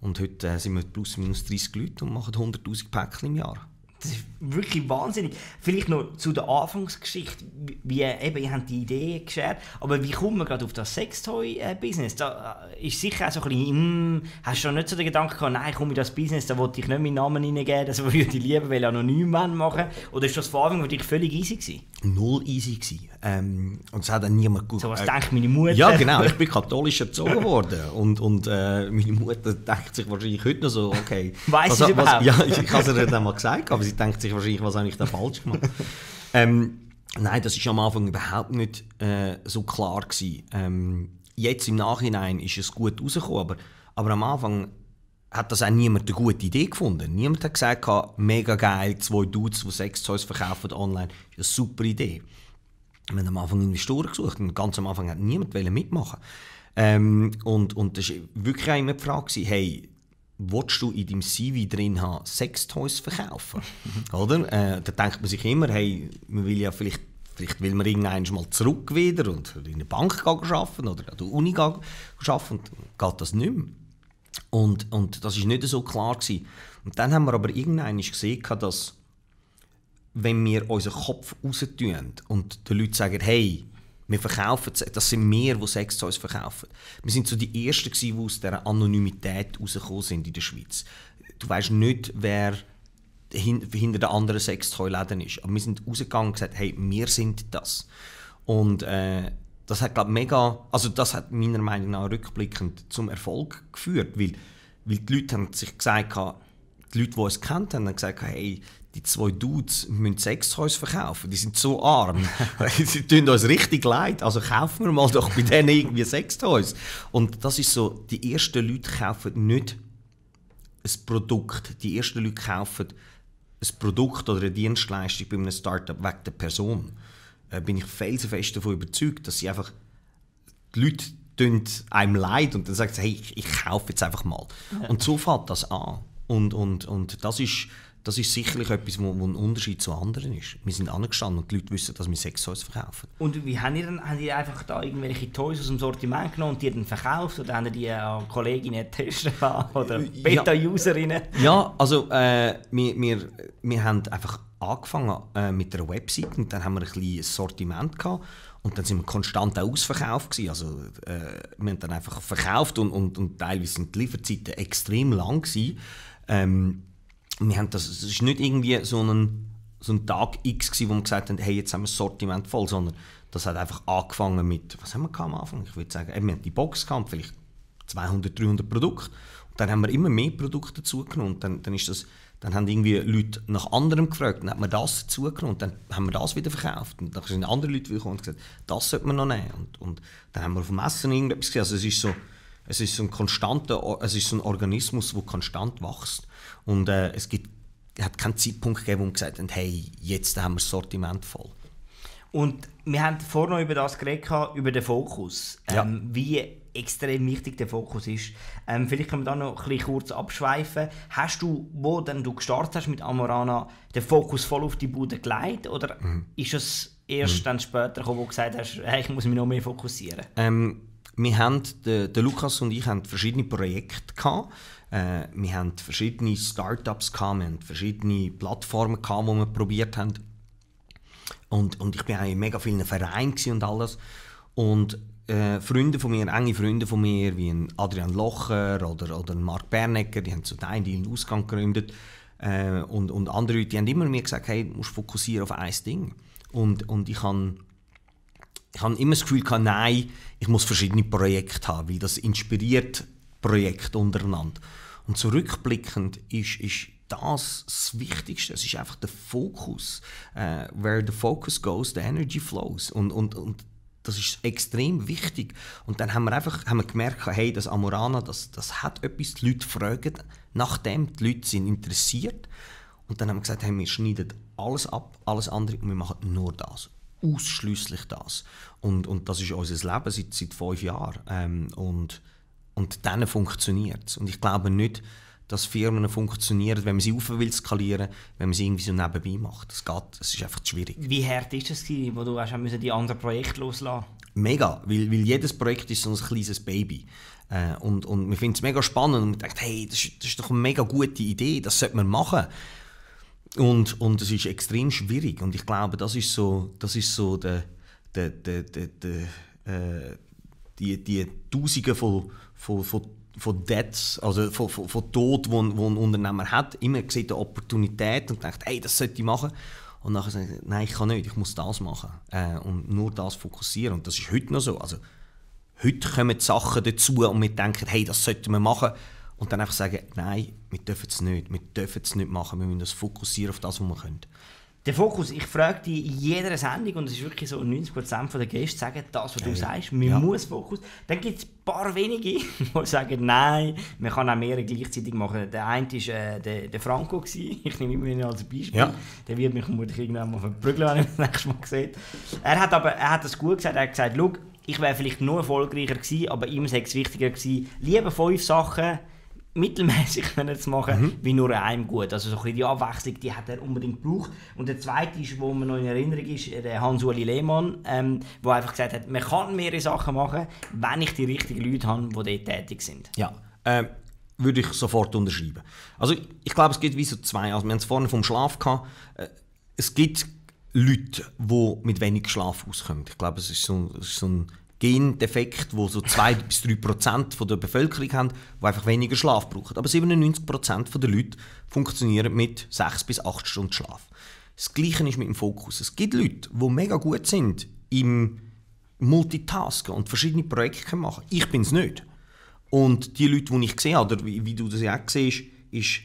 Und heute äh, sind wir plus minus 30 Leute und machen 100'000 Päckchen im Jahr. Das ist wirklich wahnsinnig. Vielleicht noch zu der Anfangsgeschichte, wie äh, eben, ihr habt die Idee geschert, aber wie kommt man gerade auf das Sextoy-Business? Da äh, ist sicher auch so ein bisschen, mm, hast du schon nicht so den Gedanken gehabt, nein, komme in das Business, da wollte ich nicht meinen Namen reingeben, das [LAUGHS] würde ich lieber, weil ich anonym machen Oder ist das von Anfang an völlig easy gewesen? null easy gewesen. Ähm, und es hat dann niemand gut. So was äh, denkt meine Mutter. Ja, genau. Ich bin katholisch erzogen worden. Und, und äh, meine Mutter denkt sich wahrscheinlich heute noch so, okay. [LAUGHS] Weiß ich überhaupt? Was, ja, ich habe es ihr dann mal gesagt, aber sie denkt sich wahrscheinlich, was habe ich da falsch gemacht. ähm, nein, das ist am Anfang überhaupt nicht äh, so klar gewesen. Ähm, jetzt im Nachhinein ist es gut rausgekommen, aber, aber am Anfang hat das auch niemand eine gute Idee gefunden. Niemand hat gesagt, mega geil, zwei Dudes, die Sex Toys verkaufen online, ist eine super Idee. Wir haben am Anfang Investoren gesucht und ganz am Anfang hat niemand mitmachen ähm, und, und das war wirklich auch immer die Frage, hey, willst du in deinem CV drin haben, Sextoys verkaufen? [LAUGHS] Oder? Äh, da denkt man sich immer, hey, man will ja vielleicht, vielleicht will man irgendwann mal zurück wieder und in eine Bank arbeiten oder an der Uni arbeiten und geht das nicht mehr. Und, und das ist nicht so klar. Gewesen. Und dann haben wir aber irgendwann gesehen, dass wenn wir unseren Kopf raustun und den Leuten sagen, hey, wir verkaufen Sex, das sind wir, die Sex zu uns verkaufen. Wir sind so die Ersten, gewesen, die aus dieser Anonymität rausgekommen sind in der Schweiz. Du weißt nicht, wer hinter den anderen Sextoy-Läden ist. Aber wir sind rausgegangen und gesagt, hey, wir sind das. Und äh, das hat, glaube mega, also das hat meiner Meinung nach rückblickend zum Erfolg geführt, weil, weil die Leute haben sich gesagt, die Leute, die es kennt haben, gesagt, hey, die zwei Dudes müssen Sex verkaufen, die sind so arm, [LAUGHS] [LAUGHS] sie tun uns richtig leid, also kaufen wir mal doch bei denen irgendwie Sex zu Und das ist so, die ersten Leute kaufen nicht ein Produkt, die ersten Leute kaufen ein Produkt oder eine Dienstleistung bei einem Startup wegen der Person äh, bin ich felsenfest davon überzeugt, dass sie einfach die Leute tun einem leid und dann sagt sie, hey, ich, ich kaufe jetzt einfach mal. Ja. Und so fängt das an. Und, und, und das ist das ist sicherlich etwas, wo, wo, ein Unterschied zu anderen ist. Wir sind angestanden und die Leute wissen, dass wir Sex-Toys verkaufen. Und wie haben die dann haben die einfach da irgendwelche Toys aus dem Sortiment genommen und die dann verkauft oder haben die äh, an Kolleginnen testen [LAUGHS] oder Beta-Userinnen? Ja. ja, also äh, wir, wir, wir haben einfach angefangen äh, mit einer Website und dann haben wir ein kleines Sortiment gehabt und dann sind wir konstant auch ausverkauft gewesen. Also äh, wir haben dann einfach verkauft und, und, und teilweise sind die Lieferzeiten extrem lang gewesen. Ähm, wir haben das, es ist nicht irgendwie so ein, so ein Tag X gewesen, wo wir gesagt haben, hey, jetzt haben wir das Sortiment voll, sondern das hat einfach angefangen mit, was haben wir am Anfang? Ich würde sagen, eben, wir haben die Box gehabt, vielleicht 200, 300 Produkte. Und dann haben wir immer mehr Produkte dazugenommen. Und dann, dann, ist das, dann haben irgendwie Leute nach anderem gefragt, dann hat man das dazugenommen und dann haben wir das wieder verkauft. Und dann sind andere Leute gekommen und gesagt, das sollte man noch nehmen. Und, und dann haben wir auf dem Essen irgendetwas gesehen. Also es ist so, es ist so ein konstanter, es ist so ein Organismus, der konstant wächst. Und äh, es gibt, hat keinen Zeitpunkt gegeben, wo man gesagt hat, hey, jetzt haben wir das Sortiment voll. Und wir haben vorhin noch über das geredet, über den Fokus. Ja. Ähm, wie extrem wichtig der Fokus ist. Ähm, vielleicht können wir da noch ein bisschen kurz abschweifen. Hast du, wo denn du gestartet hast mit Amorana, den Fokus voll auf die Bude gelegt? Oder mhm. ist es erst mhm. dann später gekommen, wo du gesagt hast, hey, ich muss mich noch mehr fokussieren? Ähm, wir haben, der, der Lukas und ich haben verschiedene Projekte gehabt. Äh, wir haben verschiedene Startups, gehabt, wir haben verschiedene Plattformen, gehabt, die wir probiert haben. Und, und ich bin auch in mega vielen Vereinen und alles. Und äh, Freunde von mir, enge Freunde von mir, wie ein Adrian Locher oder, oder Mark Bernecker, die haben so einen Deal Ausgang gegründet. Äh, und, und andere Leute, die haben immer mir gesagt, hey, du musst fokussieren auf ein Ding. Und, und ich habe ich hab immer das Gefühl, gehabt, nein, ich muss verschiedene Projekte haben, weil das inspiriert Projekt untereinander. Und zurückblickend ist, ist das das Wichtigste. Es ist einfach der Fokus. Uh, where the focus goes, the energy flows. Und, und, und das ist extrem wichtig. Und dann haben wir einfach haben wir gemerkt, hey, das Amorana, das, das hat etwas. Die Leute fragen nachdem, die Leute sind interessiert. Und dann haben wir gesagt, hey, wir schneiden alles ab, alles andere und wir machen nur das ausschließlich das. Und, und das ist unser Leben seit, seit fünf Jahren. Ähm, und und dann funktioniert es. Und ich glaube nicht, dass Firmen funktionieren, wenn man sie auf will skalieren, wenn man sie irgendwie so nebenbei macht. Das geht, es ist einfach schwierig. Wie hart ist das, wo du hast, müssen die anderen Projekte loslassen? Mega, weil, weil jedes Projekt ist so ein kleines Baby. Äh, und, und man findet es mega spannend und man denkt, hey, das ist, das ist doch eine mega gute Idee, das sollte man machen. Und, und es ist extrem schwierig und ich glaube, das ist so, das ist so der, der, der, der, de, äh, die, die Tausende von von, von, von Debts, also von, von, von Tod, die ein, ein Unternehmer hat. Immer sieht eine Opportunität und denkt, hey, das sollte ich machen. Und dann sagt er, nein, ich kann nicht, ich muss das machen. Äh, und nur das fokussieren. Und das ist heute noch so. Also, heute kommen Sachen dazu und wir denken, hey, das sollten wir machen. Und dann einfach sagen, nein, wir dürfen es nicht, wir dürfen es nicht machen, wir müssen uns fokussieren auf das, was wir können. Der Fokus, ich frage dich in jeder Sendung, und es ist wirklich so, 90% der Gäste sagen das, was ja, du sagst, man ja. muss Fokus. Dann gibt es ein paar wenige, [LAUGHS] die sagen, nein, man kann auch mehrere gleichzeitig machen. Der eine war äh, der, der Franco, gewesen. [LAUGHS] ich nehme ihn als Beispiel. Ja. Der wird mich vermutlich irgendwann mal verprügeln, [LAUGHS] wenn ich das nächste Mal sehe. Er hat aber er hat das gut gesagt, er hat gesagt, ich wäre vielleicht nur erfolgreicher gewesen, aber ihm sei es wichtiger gewesen, lieber fünf Sachen, mittelmäßig zu machen, mhm. wie nur einem gut. Also so ein bisschen die Abwechslung, die hat er unbedingt gebraucht. Und der zweite ist, wo man noch in Erinnerung ist, der Hans-Uli Lehmann, ähm, wo einfach gesagt hat, man kann mehrere Sachen machen, wenn ich die richtigen Leute habe, die dort tätig sind. Ja, ähm, würde ich sofort unterschreiben. Also ich, ich glaube, es gibt wie so zwei. Also wir haben es vorne vom Schlaf gehabt. Äh, es gibt Leute, die mit wenig Schlaf auskommen. Ich glaube, es ist so, es ist so ein Gendefekt, wo so 2 [LAUGHS] bis 3 Prozent der Bevölkerung haben, die einfach weniger Schlaf brauchen. Aber 97 Prozent der Leute funktionieren mit 6 bis 8 Stunden Schlaf. Das Gleiche ist mit dem Fokus. Es gibt Leute, die mega gut sind im Multitasken und verschiedene Projekte machen. Ich bin es nicht. Und die Leute, die ich gesehen habe, oder wie, wie du das ja auch siehst, ist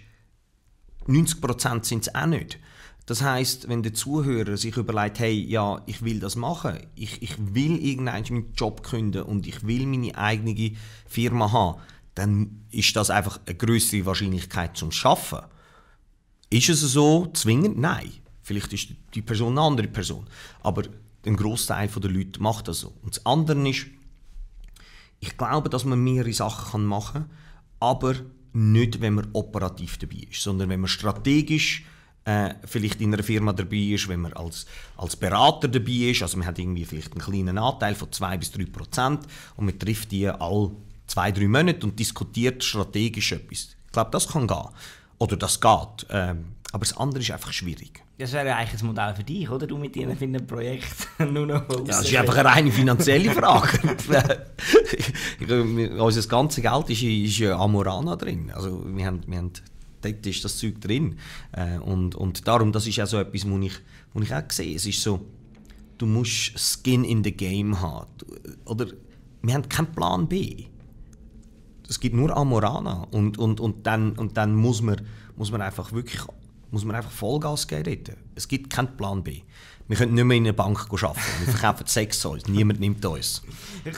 90% sind es auch nicht. Das heißt, wenn der Zuhörer sich überlegt, hey, ja, ich will das machen, ich, ich will irgendwann meinen Job künden und ich will meine eigene Firma haben, dann ist das einfach eine größere Wahrscheinlichkeit zum Schaffen. Ist es so zwingend? Nein. Vielleicht ist die Person eine andere Person. Aber ein Großteil der Leute macht das so. Und das andere ist, ich glaube, dass man mehrere Sachen machen kann, aber nicht, wenn man operativ dabei ist, sondern wenn man strategisch äh, vielleicht in einer Firma dabei ist, wenn man als, als Berater dabei ist, also man hat irgendwie vielleicht einen kleinen Anteil von 2 bis 3 Prozent und man trifft die alle zwei, drei Monate und diskutiert strategisch etwas. Ich glaube, das kann gehen. Oder das geht. Ähm, aber das andere ist einfach schwierig. Das wäre eigentlich das Modell für dich, oder? Du mit deinen Projekten [LAUGHS] nur noch Ja, das ist einfach eine reine finanzielle Frage. [LAUGHS] [LAUGHS] Unser ganzes Geld ist, ist in Amorana drin. Also wir haben, wir haben dort ist das Zeug drin. Äh, und, und darum, das ist auch so etwas, was ich, was ich auch sehe. Es ist so, du musst Skin in the Game haben. Äh, oder wir haben keinen Plan B. Es gibt nur Amorana. Und, und, und dann, und dann muss, man, muss man einfach wirklich muss man einfach Vollgas geben Es gibt keinen Plan B wir können nicht mehr in einer Bank arbeiten. Wir verkaufen Sex Sextoys, niemand nimmt uns.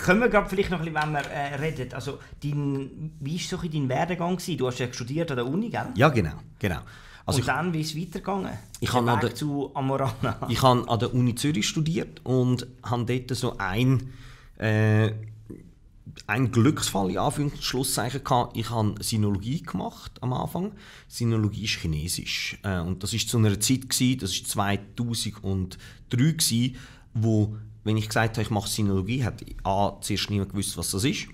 Können wir vielleicht noch ein bisschen, wenn wir äh, reden, also dein, wie war so dein Werdegang? Gewesen? Du hast ja studiert an der Uni, gell? Ja, genau. genau. Also und ich, dann, wie ist es weitergegangen? Ich habe an der, zu Amorana. Ich habe an der Uni Zürich studiert und habe dort so ein... Äh, ein Glücksfall, ja, für Schlusszeichen gehabt. Ich habe Sinologie gemacht am Anfang. Sinologie ist Chinesisch. Äh, und das ist zu einer Zeit, gewesen, das war 2003, gewesen, wo, wenn ich gesagt habe, ich mache Sinologie, hat A, zuerst niemand gewusst, was das ist.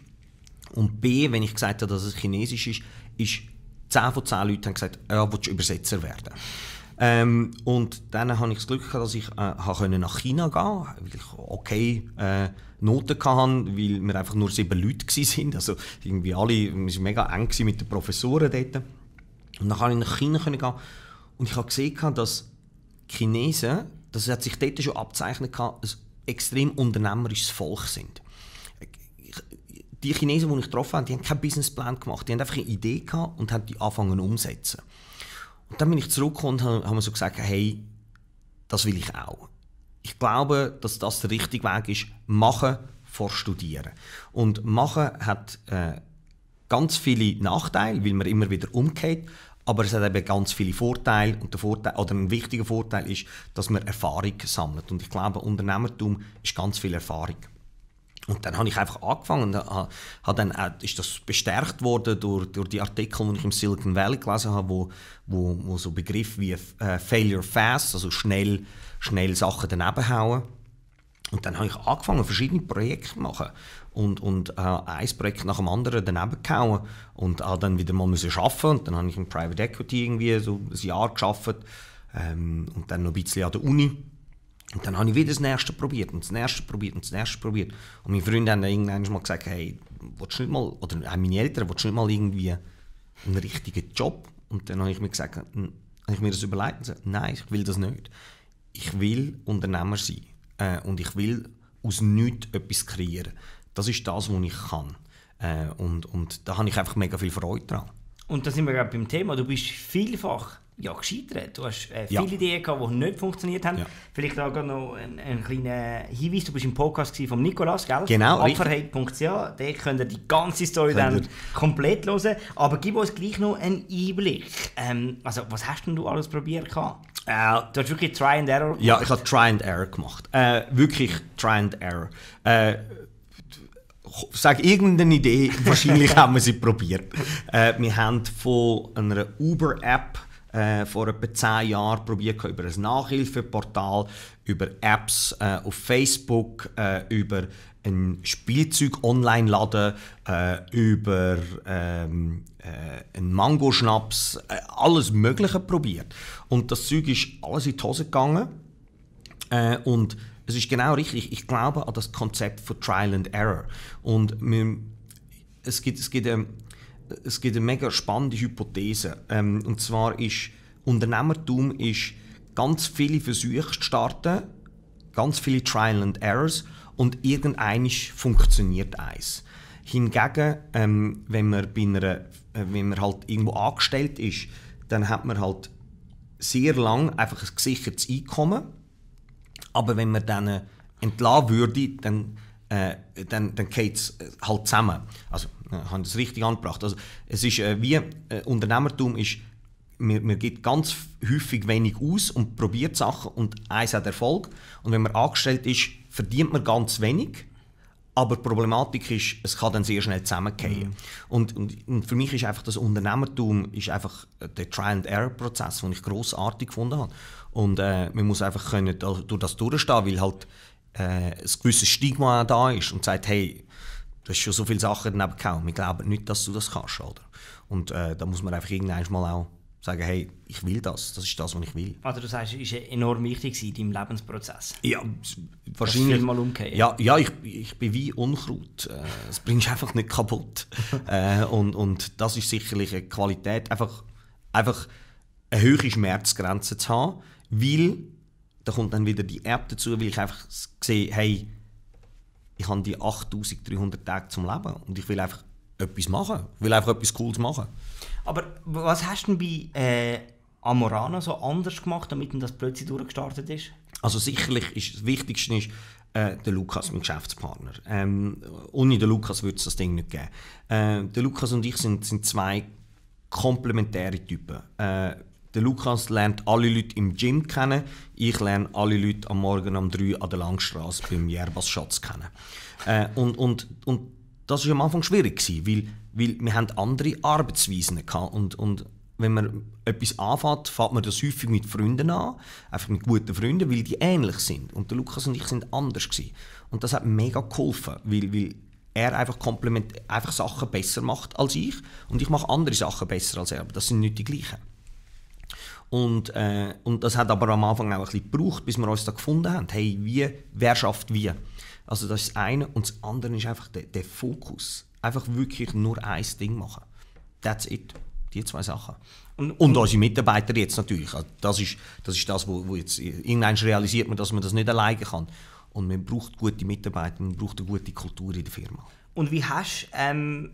Und B, wenn ich gesagt habe, dass es Chinesisch ist, ist 10 von 10 Leuten haben gesagt, ja, willst du Übersetzer werden? Ähm, und dann habe ich das Glück gehabt, dass ich äh, nach China gehen konnte, okay, äh, Noten hatten, weil wir einfach nur sieben Leute waren. Also irgendwie alle, wir waren mega eng mit den Professoren dort. Und dann konnte ich nach China gehen. Und ich habe gesehen, dass Chinesen, das hat sich dort schon abzeichnet, ein extrem unternehmerisches Volk sind. Die Chinesen, die ich getroffen habe, die haben keinen Businessplan gemacht. Die haben einfach eine Idee gehabt und haben die angefangen umzusetzen. Und dann bin ich zurückgekommen und habe mir so gesagt, hey, das will ich auch ich glaube, dass das der richtige Weg ist. Machen vor Studieren. Und Machen hat äh, ganz viele Nachteile, weil man immer wieder umgeht. Aber es hat eben ganz viele Vorteile. Und der Vorteil, oder ein wichtiger Vorteil ist, dass man Erfahrung sammelt. Und ich glaube, Unternehmertum ist ganz viel Erfahrung. Und dann habe ich einfach angefangen und habe dann auch, ist das bestärkt worden durch, durch die Artikel, die ich im Silicon Valley gelesen habe, wo, wo, wo so Begriffe wie äh, Failure Fast, also schnell, schnell Sachen daneben hauen. Und dann habe ich angefangen, verschiedene Projekte zu machen und, und äh, ein Projekt nach dem anderen daneben gehauen und habe dann wieder mal müssen arbeiten und dann habe ich im Private Equity irgendwie so ein Jahr gearbeitet ähm, und dann noch ein bisschen an der Uni und dann habe ich wieder das nächste probiert und das nächste probiert und das nächste probiert. Und meine Freunde haben dann irgendwann mal gesagt, hey, willst du nicht mal, oder äh, meine Eltern, willst du nicht mal irgendwie einen richtigen Job? Und dann habe ich mir gesagt, hm, habe ich mir das überlegt und gesagt, nein, ich will das nicht. Ich will Unternehmer sein äh, und ich will aus nichts etwas kreieren. Das ist das, was ich kann. Äh, und, und da habe ich einfach mega viel Freude dran und da sind wir gerade beim Thema, du bist vielfach ja, gescheitert. Du hast äh, viele ja. Ideen gehabt, die nicht funktioniert haben. Ja. Vielleicht auch noch ein, ein kleiner Hinweis. Du warst im Podcast von Nikolas, gell? Genau. Opferheit.ch. Da könnt ihr die ganze Story dann ihr. komplett hören. Aber gib uns gleich noch einen Einblick. Ähm, also, was hast denn du alles probiert? Gehabt? Äh, du hast wirklich Try and Error gemacht. Ja, ich habe Try and Error gemacht. Äh, wirklich Try and Error. Äh, sage irgendeine Idee, wahrscheinlich [LAUGHS] haben wir sie probiert. Äh, wir haben von einer Uber-App äh, vor etwa zehn Jahren probiert, über ein Nachhilfeportal, über Apps äh, auf Facebook, äh, über ein Spielzeug online laden, äh, über ähm, äh, einen Mangoschnaps, alles Mögliche probiert. Und das Zeug ist alles in die Hose gegangen. und es ist genau richtig. Ich glaube an das Konzept von Trial and Error. Und wir, es gibt, es gibt, ähm, es gibt eine mega spannende Hypothese. Ähm, und zwar ist, Unternehmertum ist, ganz viele Versuche zu starten, ganz viele Trial and Errors und irgendein funktioniert eins. Hingegen, ähm, wenn, man bei einer, äh, wenn man halt irgendwo angestellt ist, dann hat man halt sehr lang einfach ein gesichertes Einkommen aber wenn man dann entlassen würde, dann, äh, dann, dann geht es äh, halt zusammen. Also, äh, ich habe das richtig angebracht. Also, es ist äh, wie äh, Unternehmertum ist, man, man gibt ganz häufig wenig aus und probiert Sachen und eins hat Erfolg. Und wenn man angestellt ist, verdient man ganz wenig. Aber die Problematik ist, es kann dann sehr schnell zusammengehen. Mhm. Und, und, und, für mich ist einfach das Unternehmertum ist einfach der Try-and-Error-Prozess, den ich großartig gefunden habe. Und äh, man muss einfach können durch das durchstehen, weil halt äh, ein gewisses Stigma da ist und sagt, hey, du hast schon so viele Sachen daneben gehauen, wir glauben nicht, dass du das kannst, oder? Und äh, da muss man einfach irgendwann mal auch sagen, hey, ich will das, das ist das, was ich will. Also du sagst, es war enorm wichtig in deinem Lebensprozess. Ja, wahrscheinlich. mal umkehren. Ja, ja ich, ich bin wie Unkraut. Es äh, bringst einfach nicht kaputt. [LAUGHS] äh, und, und das ist sicherlich eine Qualität, einfach, einfach eine höhere Schmerzgrenze zu haben weil, da kommt dann wieder die App dazu, weil ich einfach sehe, hey, ich habe die 8300 Tage zum Leben und ich will einfach etwas machen. Ich will einfach etwas Cooles machen. Aber was hast du denn bei äh, Amorana so anders gemacht, damit das plötzlich durchgestartet ist? Also sicherlich ist das Wichtigste ist, äh, der Lukas, mein Geschäftspartner. Ähm, ohne den Lukas würde es das Ding nicht geben. Äh, der Lukas und ich sind, sind zwei komplementäre Typen. Äh, der Lukas lernt alle Leute im Gym kennen. Ich lerne alle Leute am Morgen um 3 an der Langstrasse beim Jerbas Schatz kennen. Äh, und, und, und das war am Anfang schwierig, gewesen, weil, weil wir haben andere Arbeitsweisen hatten. Und, und wenn man etwas anfängt, fängt man das häufig mit Freunden an, einfach mit guten Freunden, weil die ähnlich sind. Und der Lukas und ich sind anders gewesen. Und das hat mega geholfen, weil, weil er einfach, Kompliment einfach Sachen besser macht als ich und ich mache andere Sachen besser als er, aber das sind nicht die gleichen. Und, äh, und das hat aber am Anfang auch ein bisschen gebraucht, bis wir uns da gefunden haben. Hey, wie, wer schafft wie? Also das ist das eine. Und das andere ist einfach der, der Fokus. Einfach wirklich nur ein Ding machen. That's it. Die zwei Sachen. Und, und, und unsere Mitarbeiter jetzt natürlich. Also das, ist, das ist das, wo, wo jetzt irgendwann realisiert man, dass man das nicht alleine kann. Und man braucht gute Mitarbeiter, man braucht eine gute Kultur in der Firma. Und wie hast du ähm,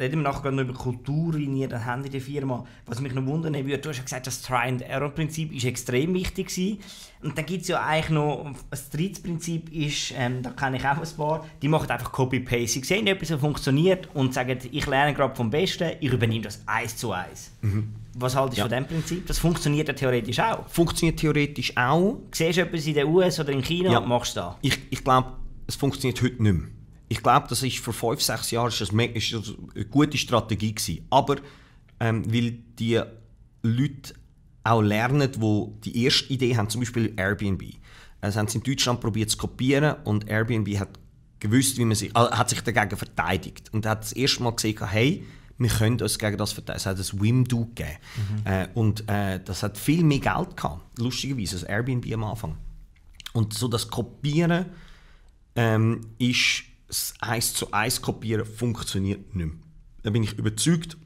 reden wir nachher noch über Kultur dann haben in der Firma. Was mich noch wundern würde, du hast ja gesagt, das Try and Error Prinzip ist extrem wichtig gewesen. Und dann gibt es ja eigentlich noch, ein drittes Prinzip ist, ähm, da kenne ich auch ein paar, die machen einfach Copy-Paste. Sie sehen etwas, funktioniert und sagen, ich lerne gerade vom Besten, ich übernehme das eins zu eins. Mhm. Was haltest du ja. von diesem Prinzip? Das funktioniert ja theoretisch auch. Funktioniert theoretisch auch. Siehst du etwas in den USA oder in China, ja. machst du das. Ich, ich glaube, es funktioniert heute nicht mehr ich glaube, das ist vor fünf, sechs Jahren ist das, ist das eine gute Strategie gewesen. Aber ähm, weil die Leute auch lernen, die, die erste Idee haben, zum Beispiel Airbnb. Es also haben sie in Deutschland probiert zu kopieren und Airbnb hat gewusst, wie man sich, also hat sich dagegen verteidigt und hat das erste Mal gesehen, hey, wir können uns gegen das verteidigen. Es hat ein Wimdu gegeben. Mhm. Äh, und äh, das hat viel mehr Geld gehabt, lustigerweise, als Airbnb am Anfang. Und so das Kopieren ähm, ist das 1 zu 1 Kopieren funktioniert nicht mehr. Da bin ich überzeugt,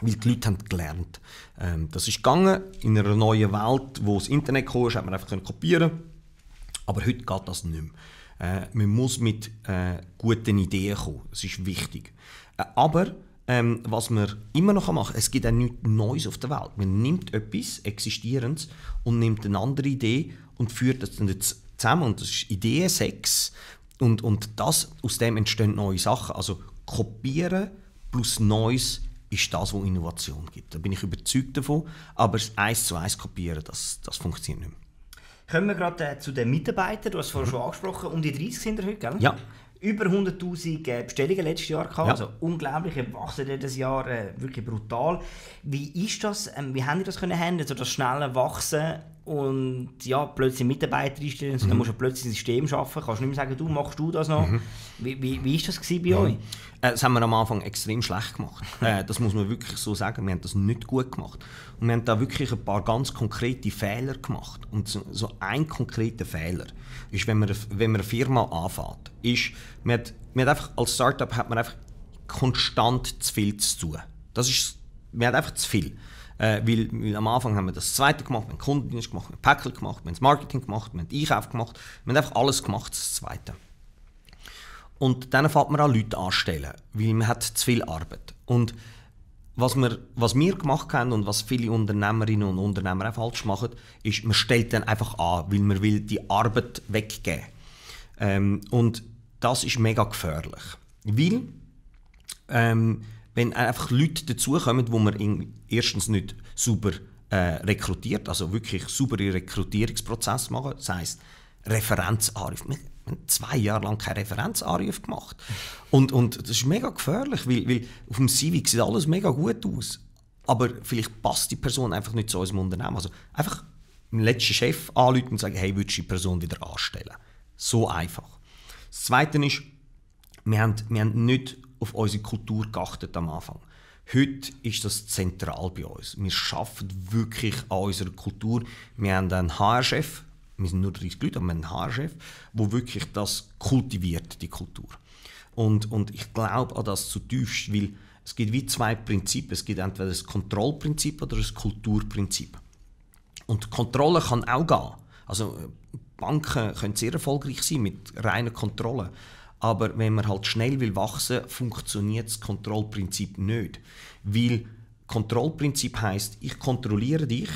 weil die Leute haben gelernt. Ähm, das ist gegangen in einer neuen Welt, wo das Internet kam, hat man einfach kopieren aber heute geht das nicht mehr. Äh, man muss mit äh, guten Ideen kommen, das ist wichtig. Äh, aber ähm, was man immer noch machen kann, es gibt auch nichts Neues auf der Welt. Man nimmt etwas Existierendes und nimmt eine andere Idee und führt das dann zusammen. Und das ist Idee 6, und, und das, aus dem entstehen neue Sachen. Also kopieren plus Neues ist das, was Innovation gibt. Da bin ich überzeugt davon. Aber eins zu eins kopieren, das, das funktioniert nicht mehr. Kommen wir gerade äh, zu den Mitarbeitern. Du hast es vorhin mhm. schon angesprochen. Um die 30 sind wir heute, gell? Ja. Über 100.000 äh, Bestellungen letztes Jahr gehabt. Ja. Also unglaublich erwachsen jedes Jahr. Äh, wirklich brutal. Wie ist das? Ähm, wie haben die das können handeln? So das schnelle Wachsen und ja, plötzlich Mitarbeiter einstellen, mhm. dann musst du plötzlich ein System schaffen, kannst du nicht mehr sagen, du machst du das noch. Mhm. Wie, wie, wie ist das bei ja. euch? Äh, das haben wir am Anfang extrem schlecht gemacht. [LAUGHS] Äh, das muss man wirklich so sagen. Wir haben das nicht gut gemacht. Und wir haben da wirklich ein paar ganz konkrete Fehler gemacht. Und so, so ein konkreter Fehler ist, wenn man, wenn man eine Firma anfängt, ist, man hat, man hat einfach, als Startup hat man einfach konstant zu viel zu tun. Das ist, man hat einfach zu viel. Äh, weil, weil, am Anfang haben wir das Zweite gemacht, wir haben Kundendienst gemacht, wir haben Päckchen gemacht, wir haben das Marketing gemacht, wir haben Einkauf gemacht, wir haben einfach alles gemacht, das Zweite. Und dann fängt man an, Leute anstellen, weil man hat zu viel Arbeit. Und was wir, was wir gemacht haben und was viele Unternehmerinnen und Unternehmer auch falsch machen, ist, man stellt dann einfach an, weil man will die Arbeit weggeben. Ähm, und das ist mega gefährlich. Weil, ähm, wenn einfach Leute dazukommen, die man irgendwie erstens nicht super äh, rekrutiert, also wirklich super Rekrutierungsprozess machen. Das heisst, Referenzanrufe. Wir haben zwei Jahre lang keine Referenzanrufe gemacht. Und, und das ist mega gefährlich, weil, weil auf dem CV sieht alles mega gut aus. Aber vielleicht passt die Person einfach nicht zu unserem Unternehmen. Also einfach den letzten Chef anrufen und sagen, hey, würdest du die Person wieder anstellen? So einfach. Das Zweite ist, wir haben, wir haben nicht auf unsere Kultur geachtet am Anfang. Heute ist das zentral bei uns. Wir schaffen wirklich an unserer Kultur. Wir haben einen HR-Chef, wir sind nur 30 Leute, aber wir haben einen HR-Chef, der wirklich das kultiviert, die Kultur. Und, und ich glaube an das zutiefst, weil es gibt wie zwei Prinzipien. Es gibt entweder das Kontrollprinzip oder das Kulturprinzip. Und Kontrolle kann auch gehen. Also Banken können sehr erfolgreich sein mit reiner Kontrolle. Aber wenn man halt schnell will wachsen, funktioniert das Kontrollprinzip nicht, weil Kontrollprinzip heißt, ich kontrolliere dich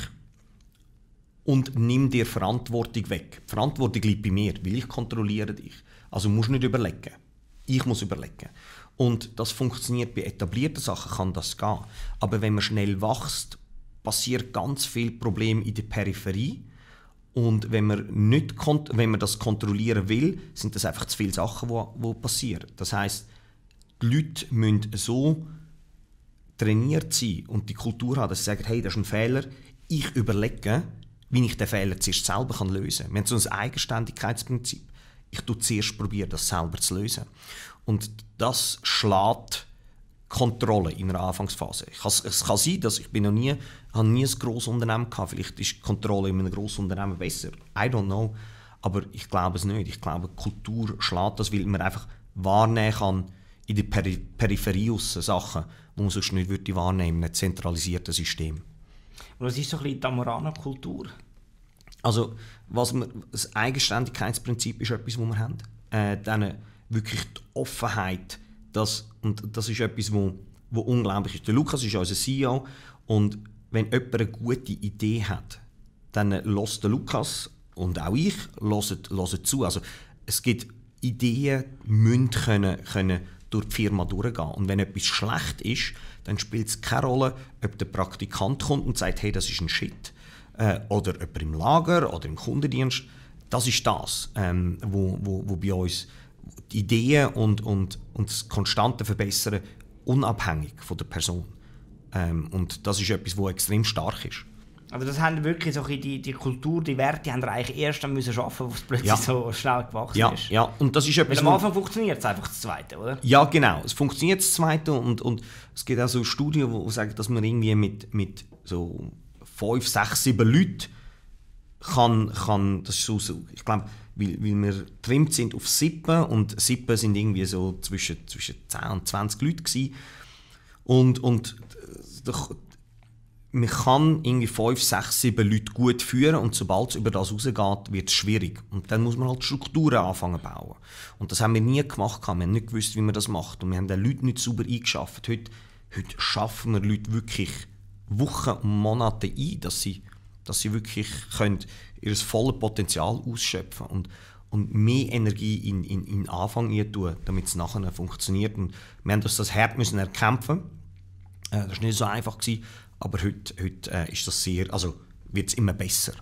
und nimm dir Verantwortung weg. Die Verantwortung liegt bei mir, weil ich kontrolliere dich. Also musst du nicht überlegen. Ich muss überlegen. Und das funktioniert bei etablierten Sachen, kann das gehen. Aber wenn man schnell wächst, passiert ganz viel Problem in der Peripherie und wenn man, nicht wenn man das kontrollieren will, sind das einfach zu viele Sachen, die passieren. Das heißt, die Leute müssen so trainiert sein und die Kultur haben, dass sie sagen, hey, das ist ein Fehler, ich überlege, wie ich den Fehler zuerst selber kann lösen kann. Wir haben so ein Eigenständigkeitsprinzip. Ich tue zuerst das selber zu lösen. Und das schlägt Kontrolle in einer Anfangsphase. Kann, es kann sein, dass ich bin noch nie, habe nie ein grosses Unternehmen gehabt. Vielleicht ist die Kontrolle in einem grossen Unternehmen besser. I don't know. Aber ich glaube es nicht. Ich glaube, Kultur schlägt das, weil man einfach wahrnehmen kann in der Peri Peripherie Sachen, die man sonst nicht würde wahrnehmen würde, in zentralisierten System. was ist so ein bisschen die Amorana-Kultur? Also, was wir, das Eigenständigkeitsprinzip ist etwas, das wir haben. Äh, dann wirklich die Offenheit, das, und das ist etwas, wo, wo unglaublich ist. Der Lukas ist unser CEO und wenn jemand eine gute Idee hat, dann äh, lässt der Lukas und auch ich hören, hören zu. Also es gibt Ideen, müssen können, können durch die Firma durchgehen. Und wenn etwas schlecht ist, dann spielt es keine Rolle, ob der Praktikant kommt und sagt, hey, das ist ein Shit. Äh, oder jemand im Lager oder im Kundendienst. Das ist das, ähm, wo, wo, wo bei uns die Ideen und, und, und das konstante Verbessern unabhängig von der Person. Ähm, und das ist etwas, was extrem stark ist. Also das haben wirklich so die, die Kultur, die Werte, die haben eigentlich erst dann müssen schaffen, was plötzlich ja. so schnell gewachsen ja, ist. Ja, und das ist etwas. am Anfang funktioniert es einfach das Zweite, oder? Ja, genau. Es funktioniert das Zweite und, und es gibt auch so Studien, die sagen, dass man irgendwie mit, mit so fünf, sechs, sieben Leuten kann, kann das ist so, ich glaube, weil, weil wir getrimmt sind auf Sippen und Sippen sind irgendwie so zwischen, zwischen 10 und 20 Leute gewesen. und, und äh, doch, man kann irgendwie 5, 6, 7 Leute gut führen und sobald es über das rausgeht, wird es schwierig. Und dann muss man halt Strukturen anfangen bauen. Und das haben wir nie gemacht, wir haben nicht gewusst, wie man das macht und wir haben den Leuten nicht sauber eingeschafft. Heute, heute schaffen wir Leute wirklich Wochen und Monate ein, dass sie, dass sie wirklich können ihr volles Potenzial ausschöpfen und, und mehr Energie in, in, in Anfang tun, damit es nachher funktioniert. Und wir haben uns das hart müssen erkämpfen. Äh, das war nicht so einfach, gewesen, aber heute, heute äh, ist das sehr, also wird es immer besser.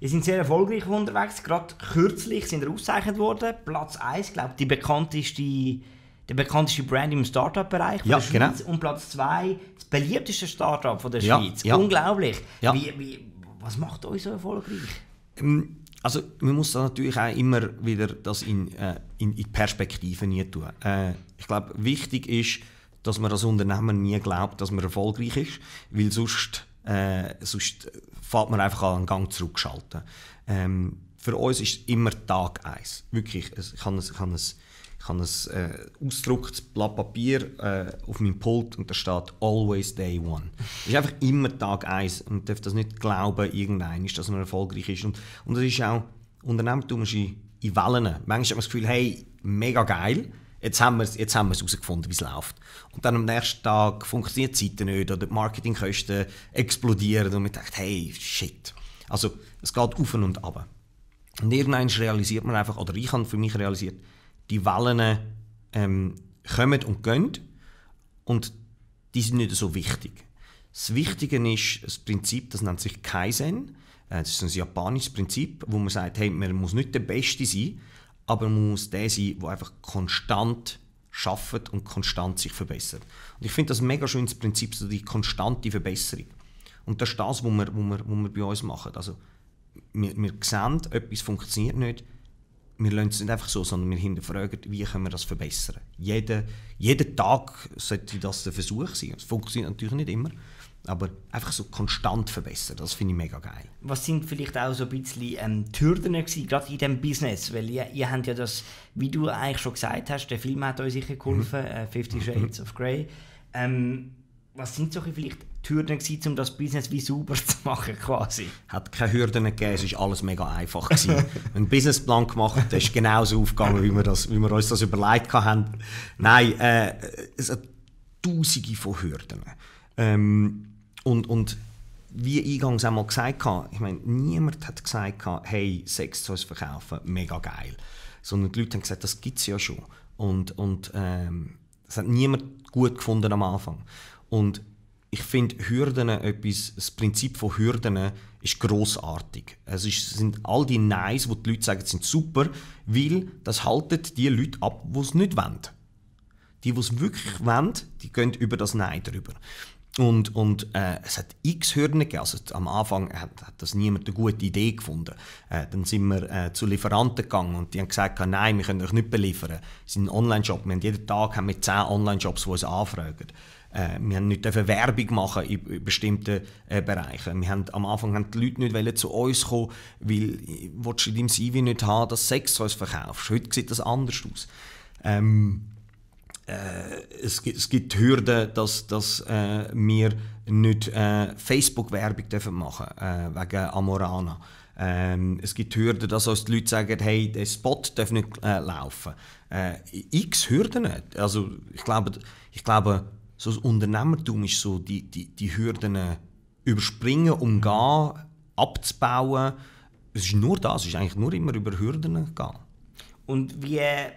Ihr seid sehr erfolgreich unterwegs. Gerade kürzlich sind ihr ausgezeichnet worden. Platz 1, glaube die bekannteste, der bekannteste Brand im Startup-Bereich ja, der genau. Schweiz. Genau. Und Platz 2, das beliebteste Startup der Schweiz. Ja. Unglaublich. Wie, wie, was macht euch so erfolgreich? Ähm, also man muss da natürlich auch immer wieder das in, äh, in, in Perspektive nie tun. Äh, ich glaube, wichtig ist, dass man als Unternehmer nie glaubt, dass man erfolgreich ist, weil sonst, äh, sonst fährt man einfach an einen Gang zurückschalten. Ähm, für uns ist immer Tag eins. Wirklich, ich habe ein, ich habe ein ich habe ein äh, ausgedrucktes Blatt Papier äh, auf meinem Pult und da steht «Always Day One». Es ist einfach immer Tag eins und man darf das nicht glauben, irgendein ist, dass man erfolgreich ist. Und, und das ist auch, Unternehmertum ist in, in Wellen. Manchmal hat man das Gefühl, hey, mega geil, jetzt haben wir es jetzt haben wir es herausgefunden, wie es läuft. Und dann am nächsten Tag funktioniert die Seite nicht oder die Marketingkosten explodieren und man denkt, hey, shit. Also es geht auf und ab. Und irgendwann realisiert man einfach, oder ich habe für mich realisiert, die Wellen ähm, kommen und gehen und die sind nicht so wichtig. Das Wichtige ist das Prinzip, das nennt sich Kaizen. Äh, das ist ein japanisches Prinzip, wo man sagt, hey, man muss nicht der Beste sein, aber man muss der sein, der einfach konstant schafft und konstant sich verbessert. Und ich finde das ein mega schönes Prinzip, so die konstante Verbesserung. Und das ist das, was wir, was wir, was wir bei uns machen. Also, wir, wir sehen, etwas funktioniert nicht, wir lassen es nicht einfach so, sondern wir hinterfragen, wie können wir das verbessern. Jeden, jeden Tag sollte das der Versuch sein. Es funktioniert natürlich nicht immer, aber einfach so konstant verbessern, das finde ich mega geil. Was sind vielleicht auch so ein bisschen ähm, die gerade in diesem Business? Weil ihr, ihr habt ja das, wie du eigentlich schon gesagt hast, der Film hat euch sicher geholfen, mhm. äh, «Fifty Shades of Grey». Ähm, was sind solche vielleicht die Hürden, gewesen, um das Business wie sauber [LAUGHS] zu machen quasi? Hat keine Hürden gegeben, es war alles mega einfach. Gewesen. Wenn einen Businessplan gemacht, das ist genauso aufgegangen, wie wir, das, wie wir uns das überlegt haben. Nein, äh, es hat tausende von Hürden. Ähm, und, und wie eingangs einmal gesagt habe, ich meine, niemand hat gesagt, hey, Sex zu uns verkaufen, mega geil. Sondern die Leute haben gesagt, das gibt es ja schon. Und, und ähm, das hat niemand gut gefunden am Anfang. Und ich finde Hürden etwas, das Prinzip von Hürden ist großartig. Es ist, sind all die Neins, die die Leute sagen, sind super, weil das haltet die Leute ab, die es nicht wollen. Die, die es wirklich wollen, die gehen über das Nein drüber. Und, und äh, es hat x Hürden gegeben. Also, am Anfang hat, hat, das niemand eine gute Idee gefunden. Äh, dann sind wir äh, zu Lieferanten gegangen und die haben gesagt, nein, wir können euch nicht beliefern. Es ist ein Online-Shop. jeden Tag haben wir 10 Online-Shops, die uns anfragen. Äh, wir haben nicht Werbung machen in bestimmten äh, Bereichen. Wir haben, am Anfang haben die Leute nicht zu uns kommen, weil du in deinem CV nicht haben, dass Sex uns verkaufst. Heute sieht das anders aus. Ähm, äh, es, gibt, es gibt Hürden, dass, dass äh, wir nicht äh, Facebook-Werbung machen dürfen, äh, wegen Amorana. Ähm, es gibt Hürden, dass uns die Leute sagen, hey, der Spot darf nicht äh, laufen. Äh, x Hürden. Also ich glaube, ich glaube so das Unternehmertum ist so die, die, die Hürden äh, überspringen, umgehen, abzubauen. Es ist nur das, es ist eigentlich nur immer über Hürden gehen. Und wie, äh,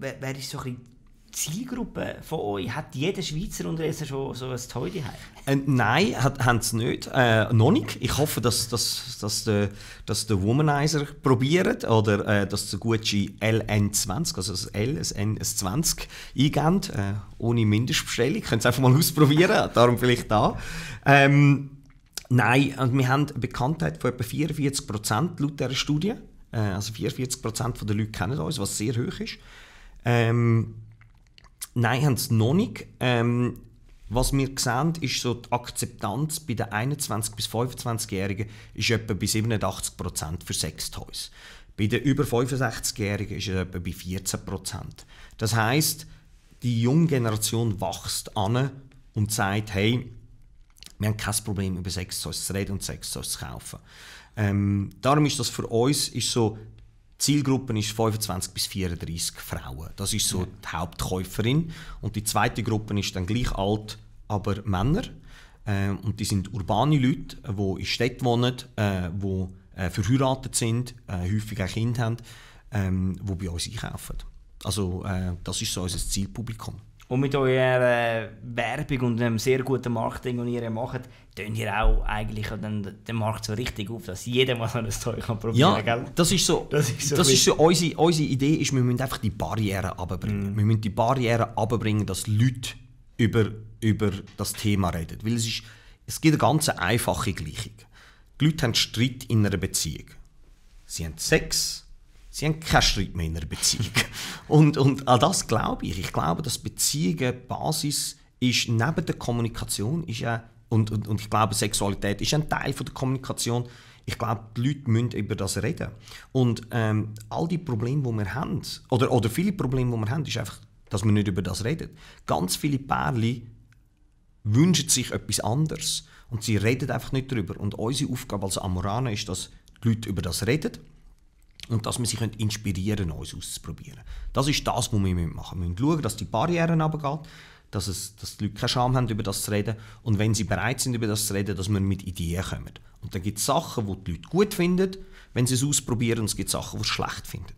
wer ist so ein bisschen Zielgruppe von euch? Hat jeder Schweizer unterdessen schon so ein Toy äh, Nein, hat, haben sie nicht. Äh, noch nicht. Ich hoffe, dass, dass, dass, der, dass der Womanizer probiert oder äh, dass der Gucci LN20, also das L, das N, das 20 eingeben, äh, ohne Mindestbestellung. Könnt ihr einfach mal [LAUGHS] ausprobieren, darum vielleicht da. Ähm, nein, und also wir haben eine Bekanntheit von etwa 44 Prozent laut dieser Studie. Äh, also 44 Prozent der Leute kennen uns, was sehr hoch ist. Ähm, Nein, haben sie noch nicht. Ähm, was wir sehen, ist so die Akzeptanz bei den 21- bis 25-Jährigen ist etwa bei 87 Prozent für Sextoys. Bei den über 65-Jährigen ist es etwa bei 14 Das heißt, die junge Generation wächst an und sagt, hey, wir haben kein Problem über Sextoys zu reden und Sextoys zu kaufen. Ähm, darum ist das für uns ist so Zielgruppe ist 25 bis 34 Frauen. Das ist so ja. die Hauptkäuferin. Und die zweite Gruppe ist dann gleich alt, aber Männer. Ähm, und die sind urbane Leute, die äh, in Städten wohnen, äh, die äh, verheiratet sind, äh, häufig ein Kind haben, ähm, die bei uns einkaufen. Also äh, das ist so unser Zielpublikum und mit eurer Werbung und einem sehr guten Marketing, den ihr macht, tönt ihr auch eigentlich den, den Markt so richtig auf, dass jeder mal so ein Zeug kann probieren ja, gell? das ist so, das ist so, das ist so unsere, unsere Idee ist, wir müssen einfach die Barrieren runterbringen. Mm. Wir müssen die Barrieren runterbringen, dass Leute über, über das Thema reden. Weil es, ist, es gibt eine ganz einfache Gleichung. Die Leute haben Streit in einer Beziehung. Sie haben Sex, sie haben keinen Streit mehr in einer Beziehung. [LAUGHS] und, und an das glaube ich. Ich glaube, dass Beziehungen Basis ist, neben der Kommunikation ist ja, und, und, und ich glaube, Sexualität ist ein Teil von der Kommunikation. Ich glaube, die Leute müssen über das reden. Und ähm, all die Probleme, die wir haben, oder, oder viele Probleme, die wir haben, ist einfach, dass wir nicht über das reden. Ganz viele Pärchen wünschen sich etwas anderes und sie reden einfach nicht darüber. Und unsere Aufgabe als Amorane ist, dass die Leute über das reden und dass wir sie inspirieren können, uns auszuprobieren. Das ist das, was wir machen müssen. Wir schauen, dass die Barrieren runtergehen, dass, es, dass die Leute keine Scham haben, über das zu reden. Und wenn sie bereit sind, über das zu reden, dass wir mit Ideen kommen. Und dann gibt es Sachen, die die Leute gut finden, wenn sie es ausprobieren, und es gibt Sachen, die sie schlecht finden.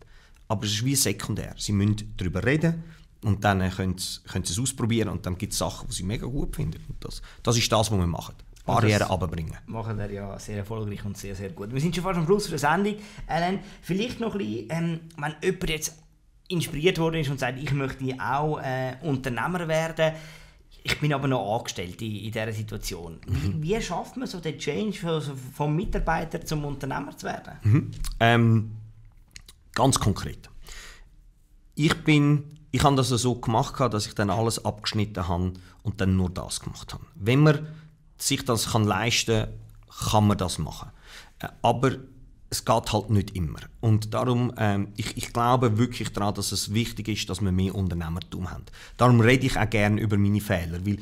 Aber es ist wie sekundär. Sie müssen darüber reden und dann können sie, können sie es ausprobieren und dann gibt es Sachen, die sie mega gut finden. Und das, das ist das, was wir machen. Also Barrieren runterbringen. Machen wir ja sehr erfolgreich und sehr, sehr gut. Wir sind schon fast am Schluss der Sendung. Alan, vielleicht noch ein bisschen, ähm, wenn jemand jetzt inspiriert worden ist und sagt, ich möchte auch äh, Unternehmer werden, ich bin aber noch angestellt in, in dieser Situation. Mhm. Wie, wie, schafft man so den Change vom, vom Mitarbeiter zum Unternehmer zu werden? Mhm. Ähm, ganz konkret. Ich bin ich habe das so gemacht, dass ich dann alles abgeschnitten habe und dann nur das gemacht habe. Wenn man sich das kann leisten kann, kann man das machen. Äh, aber es geht halt nicht immer. Und darum, ähm, ich, ich, glaube wirklich daran, dass es wichtig ist, dass wir mehr Unternehmertum haben. Darum rede ich auch gerne über meine Fehler, weil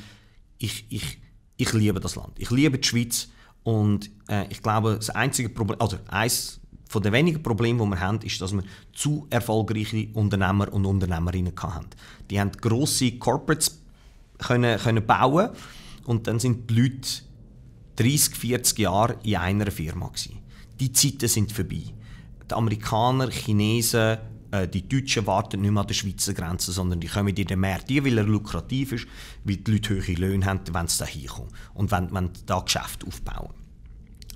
ich, ich, ich liebe das Land. Ich liebe die Schweiz und äh, ich glaube, das einzige Problem, also eins von den wenigen Problemen, die wir haben, ist, dass wir zu erfolgreiche Unternehmer und Unternehmerinnen hatten. Die haben grosse Corporates können, können bauen können und dann sind die Leute 30, 40 Jahre in einer Firma. Gewesen. Die Zeiten sind vorbei. Die Amerikaner, Chinesen, äh, die Deutschen warten nicht mehr an der Schweizer Grenze, sondern die kommen in den Markt, die, weil er lukrativ ist, weil die Leute höhere Löhne haben, wenn sie da hinkommen und wenn, wenn da Geschäft aufbauen.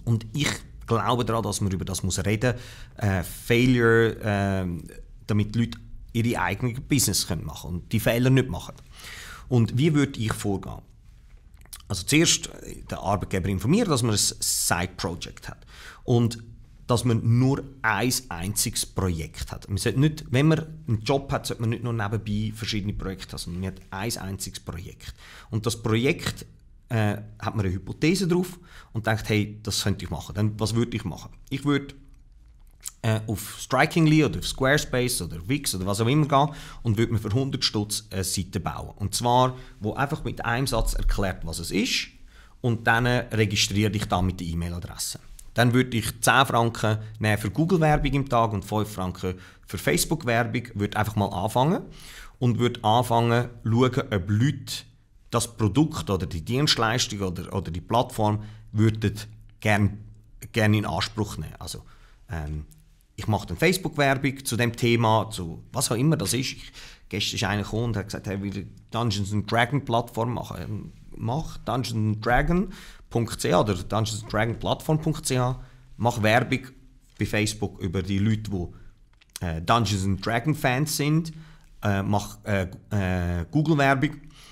Und ich glaube daran, dass man über das muss reden muss. Äh, Failure, äh, damit die Leute ihre eigenen Business können machen und die Fehler nicht machen. Und wie würde ich vorgehen? Also zuerst äh, der Arbeitgeber informieren, dass man ein Side-Project hat. Und dass man nur ein einziges Projekt hat. Man nicht, wenn man einen Job hat, sollte man nicht nur nebenbei verschiedene Projekte haben, sondern man hat ein einziges Projekt. Und das Projekt äh, hat man eine Hypothese drauf und denkt, hey, das könnte ich machen. Dann, was würde ich machen? Ich würde äh, auf Strikingly oder auf Squarespace oder Wix oder was auch immer gehen und würde mir für 100 Stutz eine Seite bauen. Und zwar, wo einfach mit einem Satz erklärt, was es ist und dann registriere ich da mit der E-Mail-Adresse. Dann würde ich 10 Franken nehmen für Google-Werbung im Tag und 5 Franken für Facebook-Werbung, würde einfach mal anfangen und würde anfangen, schauen, ob Leute das Produkt oder die Dienstleistung oder, oder die Plattform würden gern, gern in Anspruch nehmen. Also ähm, ich mache dann Facebook-Werbung zu dem Thema, zu was auch immer das ist. Ich, gestern ist einer gekommen und hat gesagt, er will Dungeons Dragon Plattform machen. Ähm, mach dungeonsanddragon.ch oder dungeonsanddragonplattform.ch mach Werbung bei Facebook über die Leute, die äh, Dungeons and Dragon Fans sind. Äh, mach äh, äh, Google-Werbung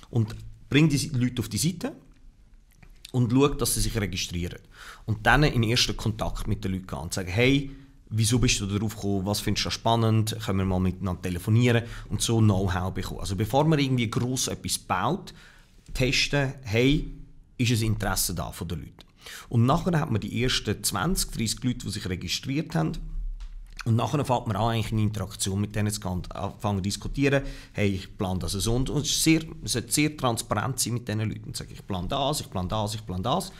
und bring die Leute auf die Seite und schau, dass sie sich registrieren. Und dann in ersten Kontakt mit den Leuten gehen und sagen, hey, wieso bist du darauf gekommen, was findest du spannend, können wir mal miteinander telefonieren und so Know-how bekommen. Also bevor man irgendwie gross etwas baut, testen, hey, ist ein Interesse da von den Leuten. Und nachher hat man die ersten 20, 30 Leute, die sich registriert haben, und nachher fängt man an, eigentlich eine Interaktion mit denen zu anfangen diskutieren. Hey, ich plane das so und, und es, sollte sehr transparent sein mit diesen Leuten. Ich sage, ich plane das, ich plane das, ich plane das.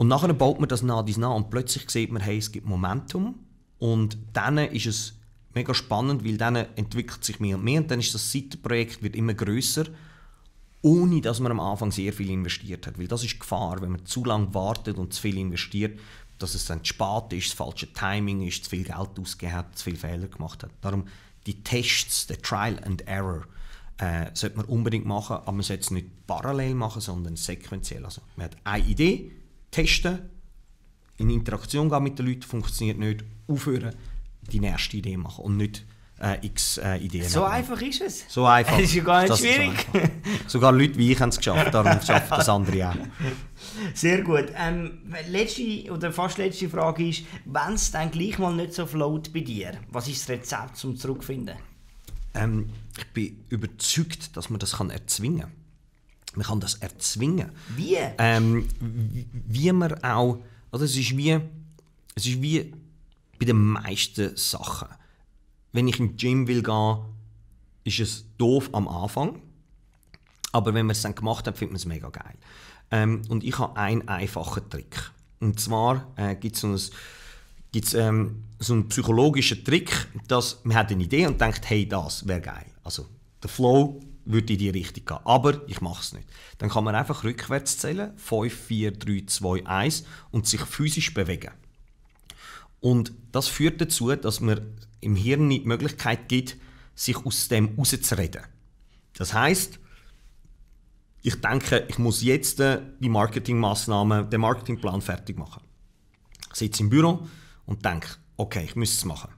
Und nachher baut man das nach nach und plötzlich sieht man, hey, es gibt Momentum und dann ist es mega spannend, weil dann entwickelt sich mehr und mehr und dann ist das Seitenprojekt wird immer größer, ohne dass man am Anfang sehr viel investiert hat, weil das ist die Gefahr, wenn man zu lange wartet und zu viel investiert, dass es dann zu spät ist, das falsche Timing ist, zu viel Geld ausgegeben hat, zu viele Fehler gemacht hat. Darum die Tests, der Trial and Error, äh, sollte man unbedingt machen, aber man sollte es nicht parallel machen, sondern sequenziell. Also man hat eine Idee, testen, in Interaktion gehen mit den Leuten, funktioniert nicht, aufhören, die nächste Idee machen und nicht äh, x äh, Ideen So haben. einfach ist es. So einfach. Es [LAUGHS] ist ja gar nicht das schwierig. So Sogar Leute wie ich haben es geschafft, darum schafft [LAUGHS] das andere auch. Sehr gut. Ähm, letzte oder fast letzte Frage ist, wenn es dann gleich mal nicht so float bei dir, was ist das Rezept zum Zurückfinden? Ähm, ich bin überzeugt, dass man das kann erzwingen kann man kann das erzwingen. Wie? Ähm, wie, man auch, also es ist wie, es ist wie bei den meisten Sachen. Wenn ich im Gym will gehen, ist es doof am Anfang, aber wenn man es dann gemacht hat, findet man es mega geil. Ähm, und ich habe einen einfachen Trick. Und zwar äh, gibt es so ein gibt ähm, so einen psychologischen Trick, dass man hat eine Idee und denkt, hey, das wäre geil. Also der Flow, würde in die Richtung gehen. Aber ich mache es nicht. Dann kann man einfach rückwärts zählen, 5, 4, 3, 2, 1 und sich physisch bewegen. Und das führt dazu, dass man im Hirn nicht die Möglichkeit gibt, sich aus dem rauszureden. Das heißt, ich denke, ich muss jetzt äh, die Marketingmaßnahmen, den Marketingplan fertig machen. Ich sitze im Büro und denke, okay, ich muss es machen.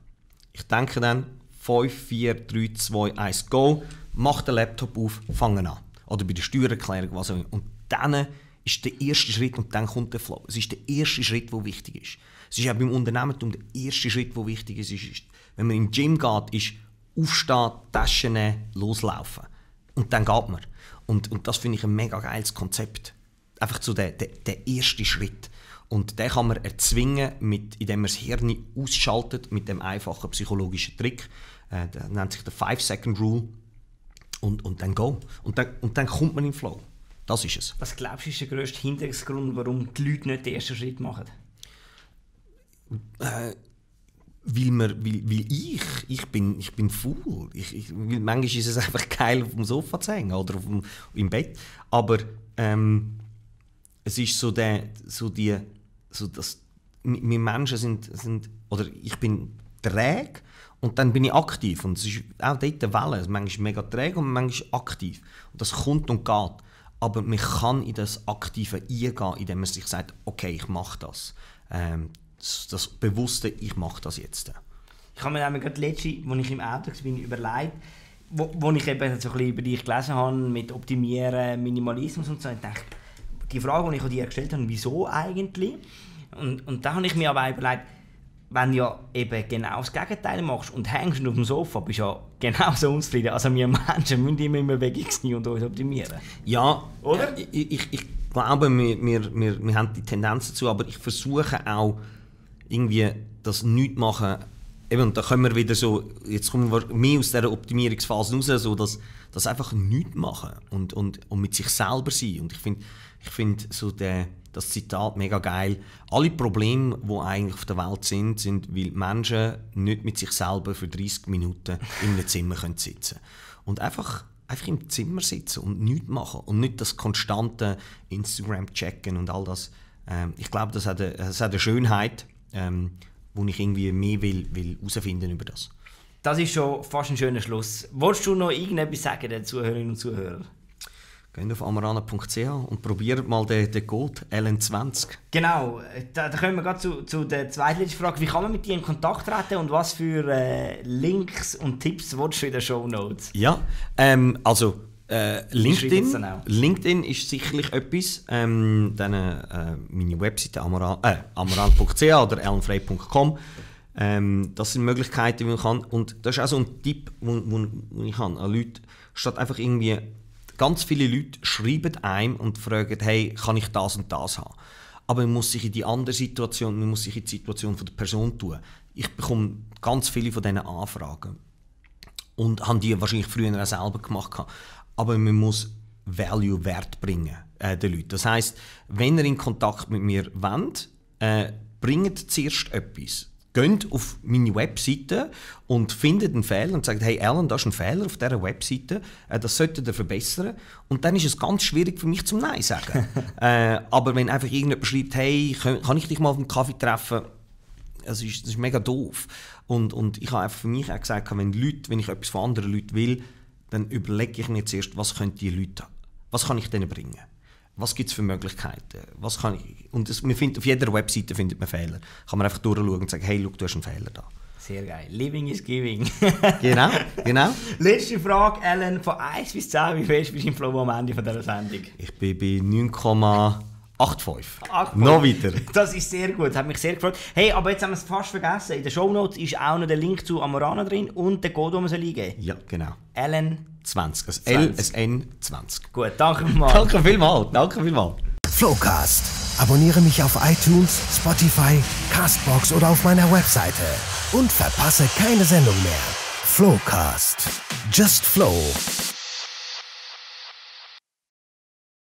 Ich denke dann 5, 4, 3, 2, 1, go mach den Laptop auf, fange an. Oder bei der Steuererklärung, was auch immer. Und dann ist der erste Schritt und dann kommt der Flow. Es ist der erste Schritt, der wichtig ist. Es ist auch beim Unternehmertum der erste Schritt, der wichtig ist, ist, wenn man im Gym geht, ist aufstehen, Taschen nehmen, loslaufen. Und dann geht man. Und, und das finde ich ein mega geiles Konzept. Einfach so der, der, der erste Schritt. Und den kann man erzwingen, mit, indem man das Hirn ausschaltet mit dem einfachen psychologischen Trick. Äh, der nennt sich der Five second rule und, und dann go. Und dann, und dann kommt man in den Flow. Das ist es. Was glaubst du, ist der grösste Hintergrund, warum die Leute nicht den ersten Schritt machen? Äh, weil, man, weil, weil ich, ich bin, ich bin faul. Ich, ich, manchmal ist es einfach geil, auf dem Sofa zu hängen oder auf dem, im Bett. Aber ähm, es ist so, der, so die, so das, wir Menschen sind, sind, oder ich bin träge und dann bin ich aktiv. Und es ist auch dort eine Welle. Also manchmal mega träge und manchmal aktiv. Und das kommt und geht. Aber man kann in das Aktive eingehen, indem man sich sagt, okay, ich mache das. Ähm, das. das. Bewusste, ich mache das jetzt. Ich habe mir nämlich gerade letzte, als ich im Auto war, überlegt, wo, wo ich eben so ein bisschen über dich gelesen habe, mit Optimieren, Minimalismus und so, und dachte, die Frage, die ich dir gestellt habe, wieso eigentlich? Und, und da habe ich mir aber überlegt, wenn ja eben genau das Gegenteil machst und hängst auf dem Sofa, bist du ja genauso unzufrieden. Also wir [LAUGHS] Menschen müssen immer in Bewegung sein und uns optimieren. Ja, oder? Äh, ich, ich, ich, glaube, wir, wir, wir, wir haben die Tendenz dazu, aber ich versuche auch irgendwie das nicht machen. Eben, und da können wir wieder so, jetzt kommen wir mehr aus dieser Optimierungsphase raus, so dass das einfach nichts machen und, und, und mit sich selber sein. Und ich finde ich find so der das Zitat mega geil. Alle Probleme, die eigentlich auf der Welt sind, sind, weil Menschen nicht mit sich selber für 30 Minuten in einem Zimmer können sitzen Und einfach, einfach im Zimmer sitzen und nichts machen und nicht das konstante Instagram-Checken und all das. Ähm, ich glaube, das hat, eine, das hat eine Schönheit, ähm, wo ich irgendwie mehr will, will über das. Das ist schon fast ein schöner Schluss. Wolltest du noch irgendetwas sagen den Zuhörerinnen und Zuhörern? Geht auf amarana.ch und probiert mal den, den Code LN20. Genau, da, da kommen wir zu, zu der zweiten Frage. Wie kann man mit dir in Kontakt treten und was für äh, Links und Tipps willst du in den Show Notes? Ja, ähm, also äh, LinkedIn, LinkedIn ist sicherlich etwas. Ähm, dann äh, meine Webseite amarana.ch äh, oder ellenfrey.com. Ähm, das sind Möglichkeiten, die man kann. Und das ist auch so ein Tipp, den ich habe an Leute, statt einfach irgendwie Ganz viele Leute schreiben einem und fragen, hey, kann ich das und das haben? Aber man muss sich in die andere Situation, man muss sich in die Situation der Person tun. Ich bekomme ganz viele von diesen Anfragen und habe die wahrscheinlich früher auch selber gemacht. Aber man muss Value, Wert bringen äh, den Leuten. Das heißt, wenn ihr in Kontakt mit mir wollt, äh, bringt zuerst etwas geht auf meine Webseite und findet einen Fehler und sagt, hey Alan, da ist ein Fehler auf dieser Webseite, äh, das sollte ihr verbessern. Und dann ist es ganz schwierig für mich zum Nein sagen. [LAUGHS] äh, aber wenn einfach irgendjemand schreibt, hey, kann ich dich mal auf einen Kaffee treffen? Das ist, das ist mega doof. Und, und ich habe einfach für mich auch gesagt, wenn, Leute, wenn ich etwas von anderen Leuten will, dann überlege ich mir zuerst, was können die Leute, was kann ich denen bringen? was gibt es für Möglichkeiten? Was kann ich? Und das, man findet, auf jeder Webseite findet man Fehler. Kann man einfach durchschauen und sagen, hey, look, du hast einen Fehler da. Sehr geil. Living is giving. genau, genau. [LAUGHS] Letzte Frage, Ellen. Von 1 bis 10, wie fest bist du im Flow am Ende von dieser Sendung? Ich bin bei 9, 8,5. Noch weiter. Das ist sehr gut, hat mich sehr gefreut. Hey, aber jetzt haben wir es fast vergessen. In der Shownotes ist auch noch der Link zu Amorana drin und der Code, den wir eingeben Ja, genau. ln 20. Also L, ein N, 20. Gut, danke mal. danke vielmals, danke vielmals. Flowcast. Abonniere mich auf iTunes, Spotify, Castbox oder auf meiner Webseite und verpasse keine Sendung mehr. Flowcast. Just Flow.